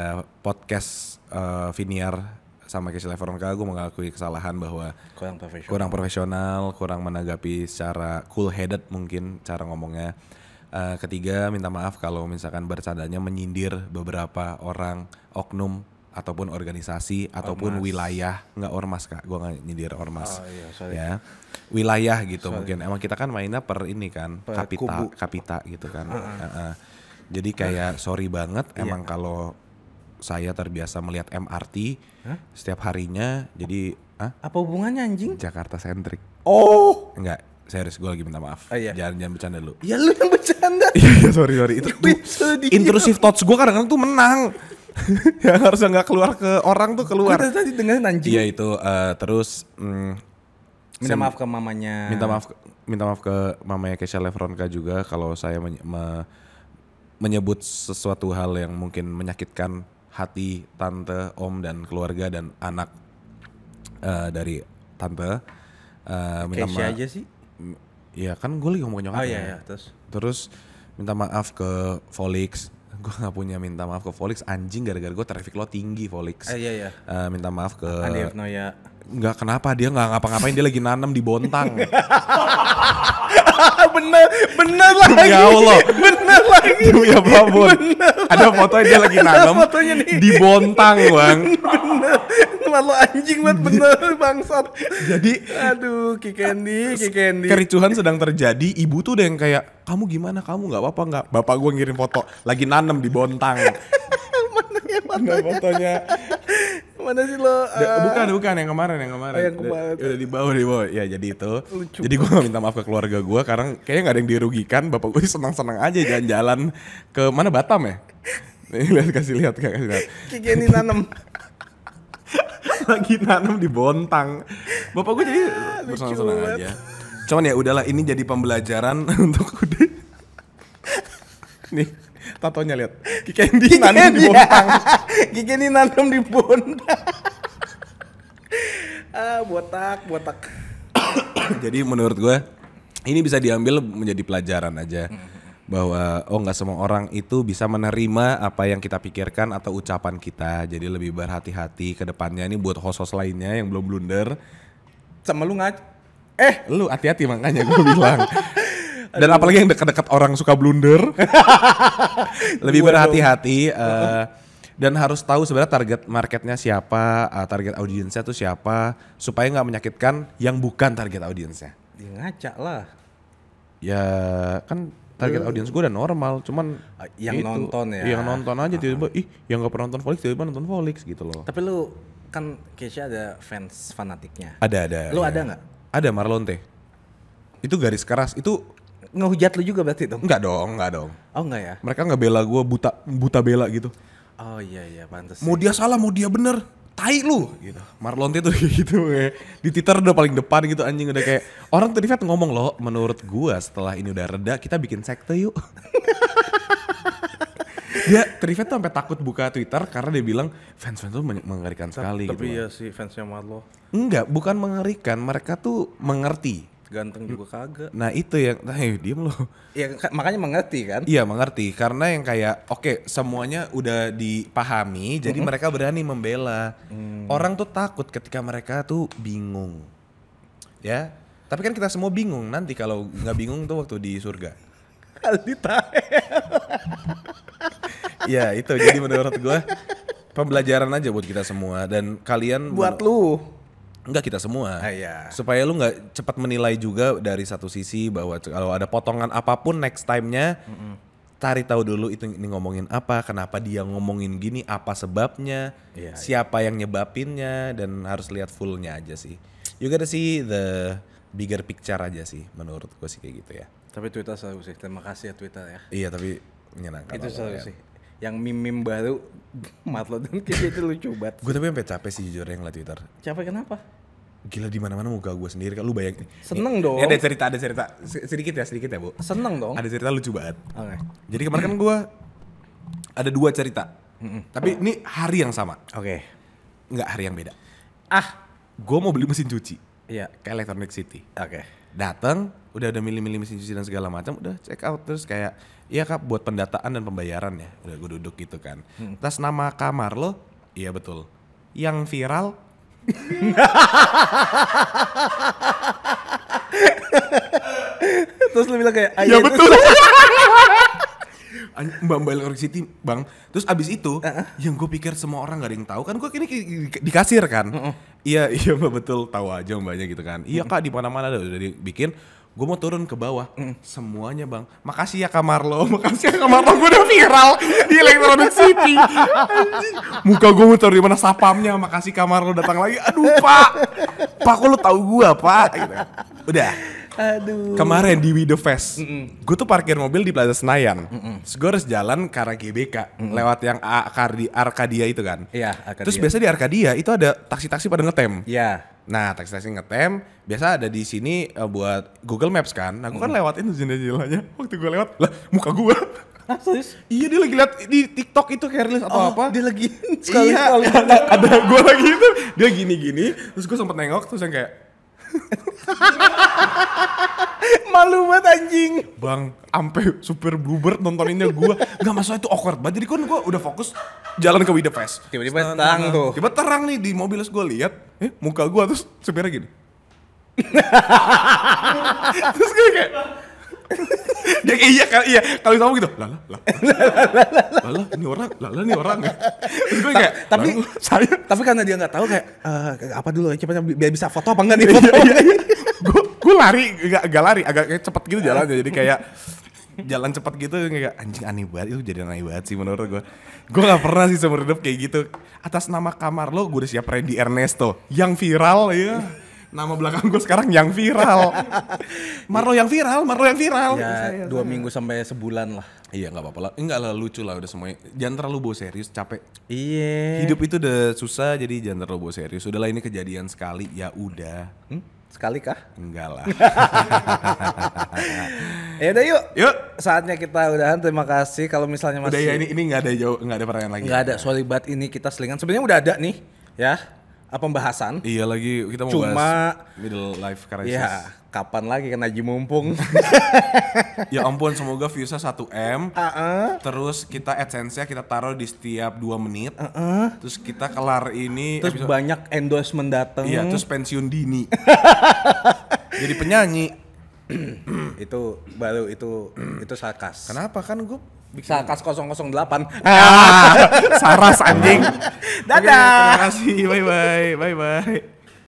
S1: podcast uh, Viniar sama Kesha Leveronka gue mengakui kesalahan bahwa kurang profesional. kurang profesional, kurang menanggapi secara cool headed mungkin cara ngomongnya Uh, ketiga, minta maaf kalau misalkan bercandanya menyindir beberapa orang oknum ataupun organisasi ormas. ataupun wilayah nggak ormas kak gue nggak nyindir ormas oh, iya, sorry. ya wilayah gitu sorry. mungkin emang kita kan mainnya per ini kan per kapita kubu. kapita gitu kan uh -uh. Uh -uh. jadi kayak sorry banget iya. emang kalau saya terbiasa melihat MRT huh? setiap harinya jadi huh? apa hubungannya anjing Jakarta sentrik oh enggak serius gue lagi minta maaf. Oh, iya. Jangan jangan bercanda lu. Ya lu yang bercanda. Iya, iya sorry sorry itu intrusif thoughts gue kadang-kadang tuh menang. ya harusnya nggak keluar ke orang tuh keluar. Kita tadi dengan anjing. Iya itu uh, terus mm, minta maaf ke mamanya. Minta maaf minta maaf ke mamanya Kesha Levronka juga kalau saya men me menyebut sesuatu hal yang mungkin menyakitkan hati tante, om dan keluarga dan anak uh, dari tante. Uh, eh, Kesha aja sih ya kan gue lagi ngomong nyokap oh, iya, ya. iya, terus terus minta maaf ke Volix gue nggak punya minta maaf ke Volix anjing gara-gara gue traffic lo tinggi Volix uh, eh, iya, iya. Uh, minta maaf ke nggak kenapa dia nggak ngapa-ngapain dia lagi nanam di Bontang bener bener lagi ya Allah bener lagi demi apapun bener ada fotonya dia lagi nanam di Bontang bang Lalu lo anjing banget bener bangsat. Jadi aduh Ki Candy, Ki Candy. Kericuhan sedang terjadi, ibu tuh udah yang kayak kamu gimana kamu nggak apa-apa nggak? Bapak gue ngirim foto lagi nanem di Bontang. Mana ya fotonya? Mana fotonya? sih lo? Uh... Bukan, bukan yang kemarin, yang kemarin. Oh, yang kemarin. Ya udah, udah di bawah. Ya jadi itu. Lucu. Jadi gue minta maaf ke keluarga gue karena kayaknya nggak ada yang dirugikan. Bapak gue senang-senang aja jalan-jalan ke mana Batam ya? Nih, lihat kasih lihat, kasih lihat. Kiki ini nanam. lagi nanam di Bontang. Bapak gue jadi ah, senang-senang aja. Cuman ya udahlah ini jadi pembelajaran untuk kudi Nih, tatonya lihat. Kiki ini nanam di Bontang. Kiki ini nanam di Bontang. ah, botak, botak. jadi menurut gue ini bisa diambil menjadi pelajaran aja. Hmm bahwa oh nggak semua orang itu bisa menerima apa yang kita pikirkan atau ucapan kita jadi lebih berhati-hati ke depannya ini buat host-host lainnya yang belum blunder sama lu ngaj eh lu hati-hati makanya gue bilang dan apalagi yang dekat-dekat orang suka blunder lebih berhati-hati uh, dan harus tahu sebenarnya target marketnya siapa uh, target audiensnya tuh siapa supaya nggak menyakitkan yang bukan target audiensnya ya ngaca lah ya kan target hmm. audiens gue udah normal cuman ah, yang itu, nonton ya yang nonton aja tiba-tiba ih yang nggak pernah nonton Volix tiba-tiba nonton Volix gitu loh tapi lu kan Keisha ada fans fanatiknya ada ada lu ya. ada nggak ada Marlon teh. itu garis keras itu ngehujat lu juga berarti dong? Nggak dong, nggak dong. Oh nggak ya? Mereka nggak bela gue buta buta bela gitu. Oh iya iya pantas. Mau dia salah, mau dia bener tai lu gitu. Marlon tuh gitu kayak di Twitter udah paling depan gitu anjing udah kayak orang tadi Fat ngomong loh menurut gua setelah ini udah reda kita bikin sekte yuk. dia Trivet tuh sampai takut buka Twitter karena dia bilang fans-fans tuh mengerikan sekali tapi gitu. Tapi ya si fansnya Marlon? Enggak, bukan mengerikan, mereka tuh mengerti ganteng juga kagak nah itu yang nah eh, ya, diem lo ya makanya mengerti kan iya mengerti karena yang kayak oke okay, semuanya udah dipahami hmm jadi mereka berani membela mm. orang tuh takut ketika mereka tuh bingung ya tapi kan kita semua bingung nanti kalau nggak bingung tuh waktu di surga Alita. ya itu jadi menurut gue pembelajaran aja buat kita semua dan kalian buat lu Enggak kita semua. Uh, yeah. Iya. Supaya lu nggak cepat menilai juga dari satu sisi bahwa kalau ada potongan apapun next time-nya Cari tahu dulu itu ini ngomongin apa, kenapa dia ngomongin gini, apa sebabnya, yeah, iya. siapa yeah. yang nyebabinnya, dan harus lihat fullnya aja sih. You gotta see the bigger picture aja sih, menurut gue sih kayak gitu ya. Tapi Twitter selalu sih, terima kasih ya Twitter ya. Iya tapi menyenangkan. Itu selalu ya. sih, yang mimim baru matlo dan kayak gitu lucu banget. Gue tapi sampai capek sih jujur yang ngeliat Twitter. Capek kenapa? gila di mana-mana muka gue sendiri kan lu nih seneng ya, dong ya ada cerita ada cerita sedikit ya sedikit ya bu seneng dong ada cerita lucu banget okay. jadi kemarin kan gue ada dua cerita Mm-mm. tapi ini hari yang sama oke okay. nggak hari yang beda ah gue mau beli mesin cuci iya ke Electronic City oke okay. datang udah ada milih-milih mesin cuci dan segala macam udah check out terus kayak iya kak buat pendataan dan pembayaran ya udah gue duduk gitu kan mm. tas nama kamar lo iya betul yang viral Terus lu bilang kayak, ya betul. Mbak Mbak City, Bang. Terus abis itu, uh -uh. yang gue pikir semua orang gak ada yang tahu kan gue kini dikasir kan. Uh -uh. Iya, iya Mbak betul tahu aja Mbaknya gitu kan. Iya Kak di mana-mana udah dibikin gue mau turun ke bawah mm. semuanya bang makasih ya Kamarlo makasih ya Kamarlo gue udah viral di Electronic City Anjing. muka gue mau turun di mana sapamnya makasih Kamarlo datang lagi aduh pak pak kok lo tau gue pak gitu. udah Aduh. Kemarin di We The Fest, mm -mm. gue tuh parkir mobil di Plaza Senayan. Mm -mm. Terus gue harus jalan ke arah GBK, mm -mm. lewat yang Arkadia, itu kan. Iya, Arkadia. Terus biasa di Arkadia itu ada taksi-taksi pada ngetem. Iya. Nah, text testing ngetem biasa ada di sini uh, buat Google Maps kan. Nah, kan hmm. kan lewatin jendela-jendelanya. Waktu gue lewat, lah muka gue. Ah, Iya dia lagi lihat di TikTok itu kayak careless atau oh, apa? Dia lagi sekali iya, sekali. Ada, ada gue lagi itu dia gini-gini. Terus gue sempet nengok terus yang kayak Malu banget anjing. Bang, ampe super Bluebird nontoninnya gua. Gak masalah itu awkward banget. Jadi kan gua udah fokus jalan ke Wida Fest. Tiba-tiba nah, terang nah, nah. tuh. Tiba terang nih di mobil gua lihat, eh muka gua terus supirnya gini. terus gue kayak dia kayak iya kali iya kali sama gitu lala lala lala ini orang lala ini orang terus gue kayak tapi saya tapi karena dia nggak tahu kayak eh, apa dulu coba biar bisa foto apa enggak nih foto iya, iya. gue gue lari gak, gak lari agak cepet gitu jalannya jadi kayak jalan cepet gitu kayak anjing aneh banget itu jadi aneh banget sih menurut gue gue gak pernah sih seumur hidup kayak gitu atas nama kamar lo gue udah siap Randy Ernesto yang viral ya nama belakang gue sekarang yang viral
S2: Marlo yang viral Marlo yang viral ya saya, dua saya.
S1: minggu sampai sebulan lah iya nggak apa-apa lah nggak lah lucu lah udah semuanya jangan terlalu bawa serius capek iya hidup itu udah susah jadi jangan terlalu bawa serius udahlah ini kejadian sekali ya udah hmm? Sekali kah? Enggak lah. ya udah yuk. Yuk. Saatnya kita udahan. Terima kasih. Kalau misalnya masih. Udah ya ini ini nggak ada jauh nggak ada pertanyaan lagi. Nggak ada. soal banget ini kita selingan. Sebenarnya udah ada nih ya. Eh, pembahasan. Iya lagi kita mau Cuma, bahas middle life crisis. Iya, kapan lagi kena haji mumpung. ya ampun semoga viewsnya 1M. Uh -uh. Terus kita adsense-nya kita taruh di setiap 2 menit. Uh -uh. Terus kita kelar ini. Terus episode. banyak endorsement dateng. Iya, terus pensiun dini. Jadi penyanyi. itu baru itu itu sarkas. Kenapa kan gue Bisa Sarkas 008 ah, Saras anjing Dadah Terima kasih Bye bye Bye bye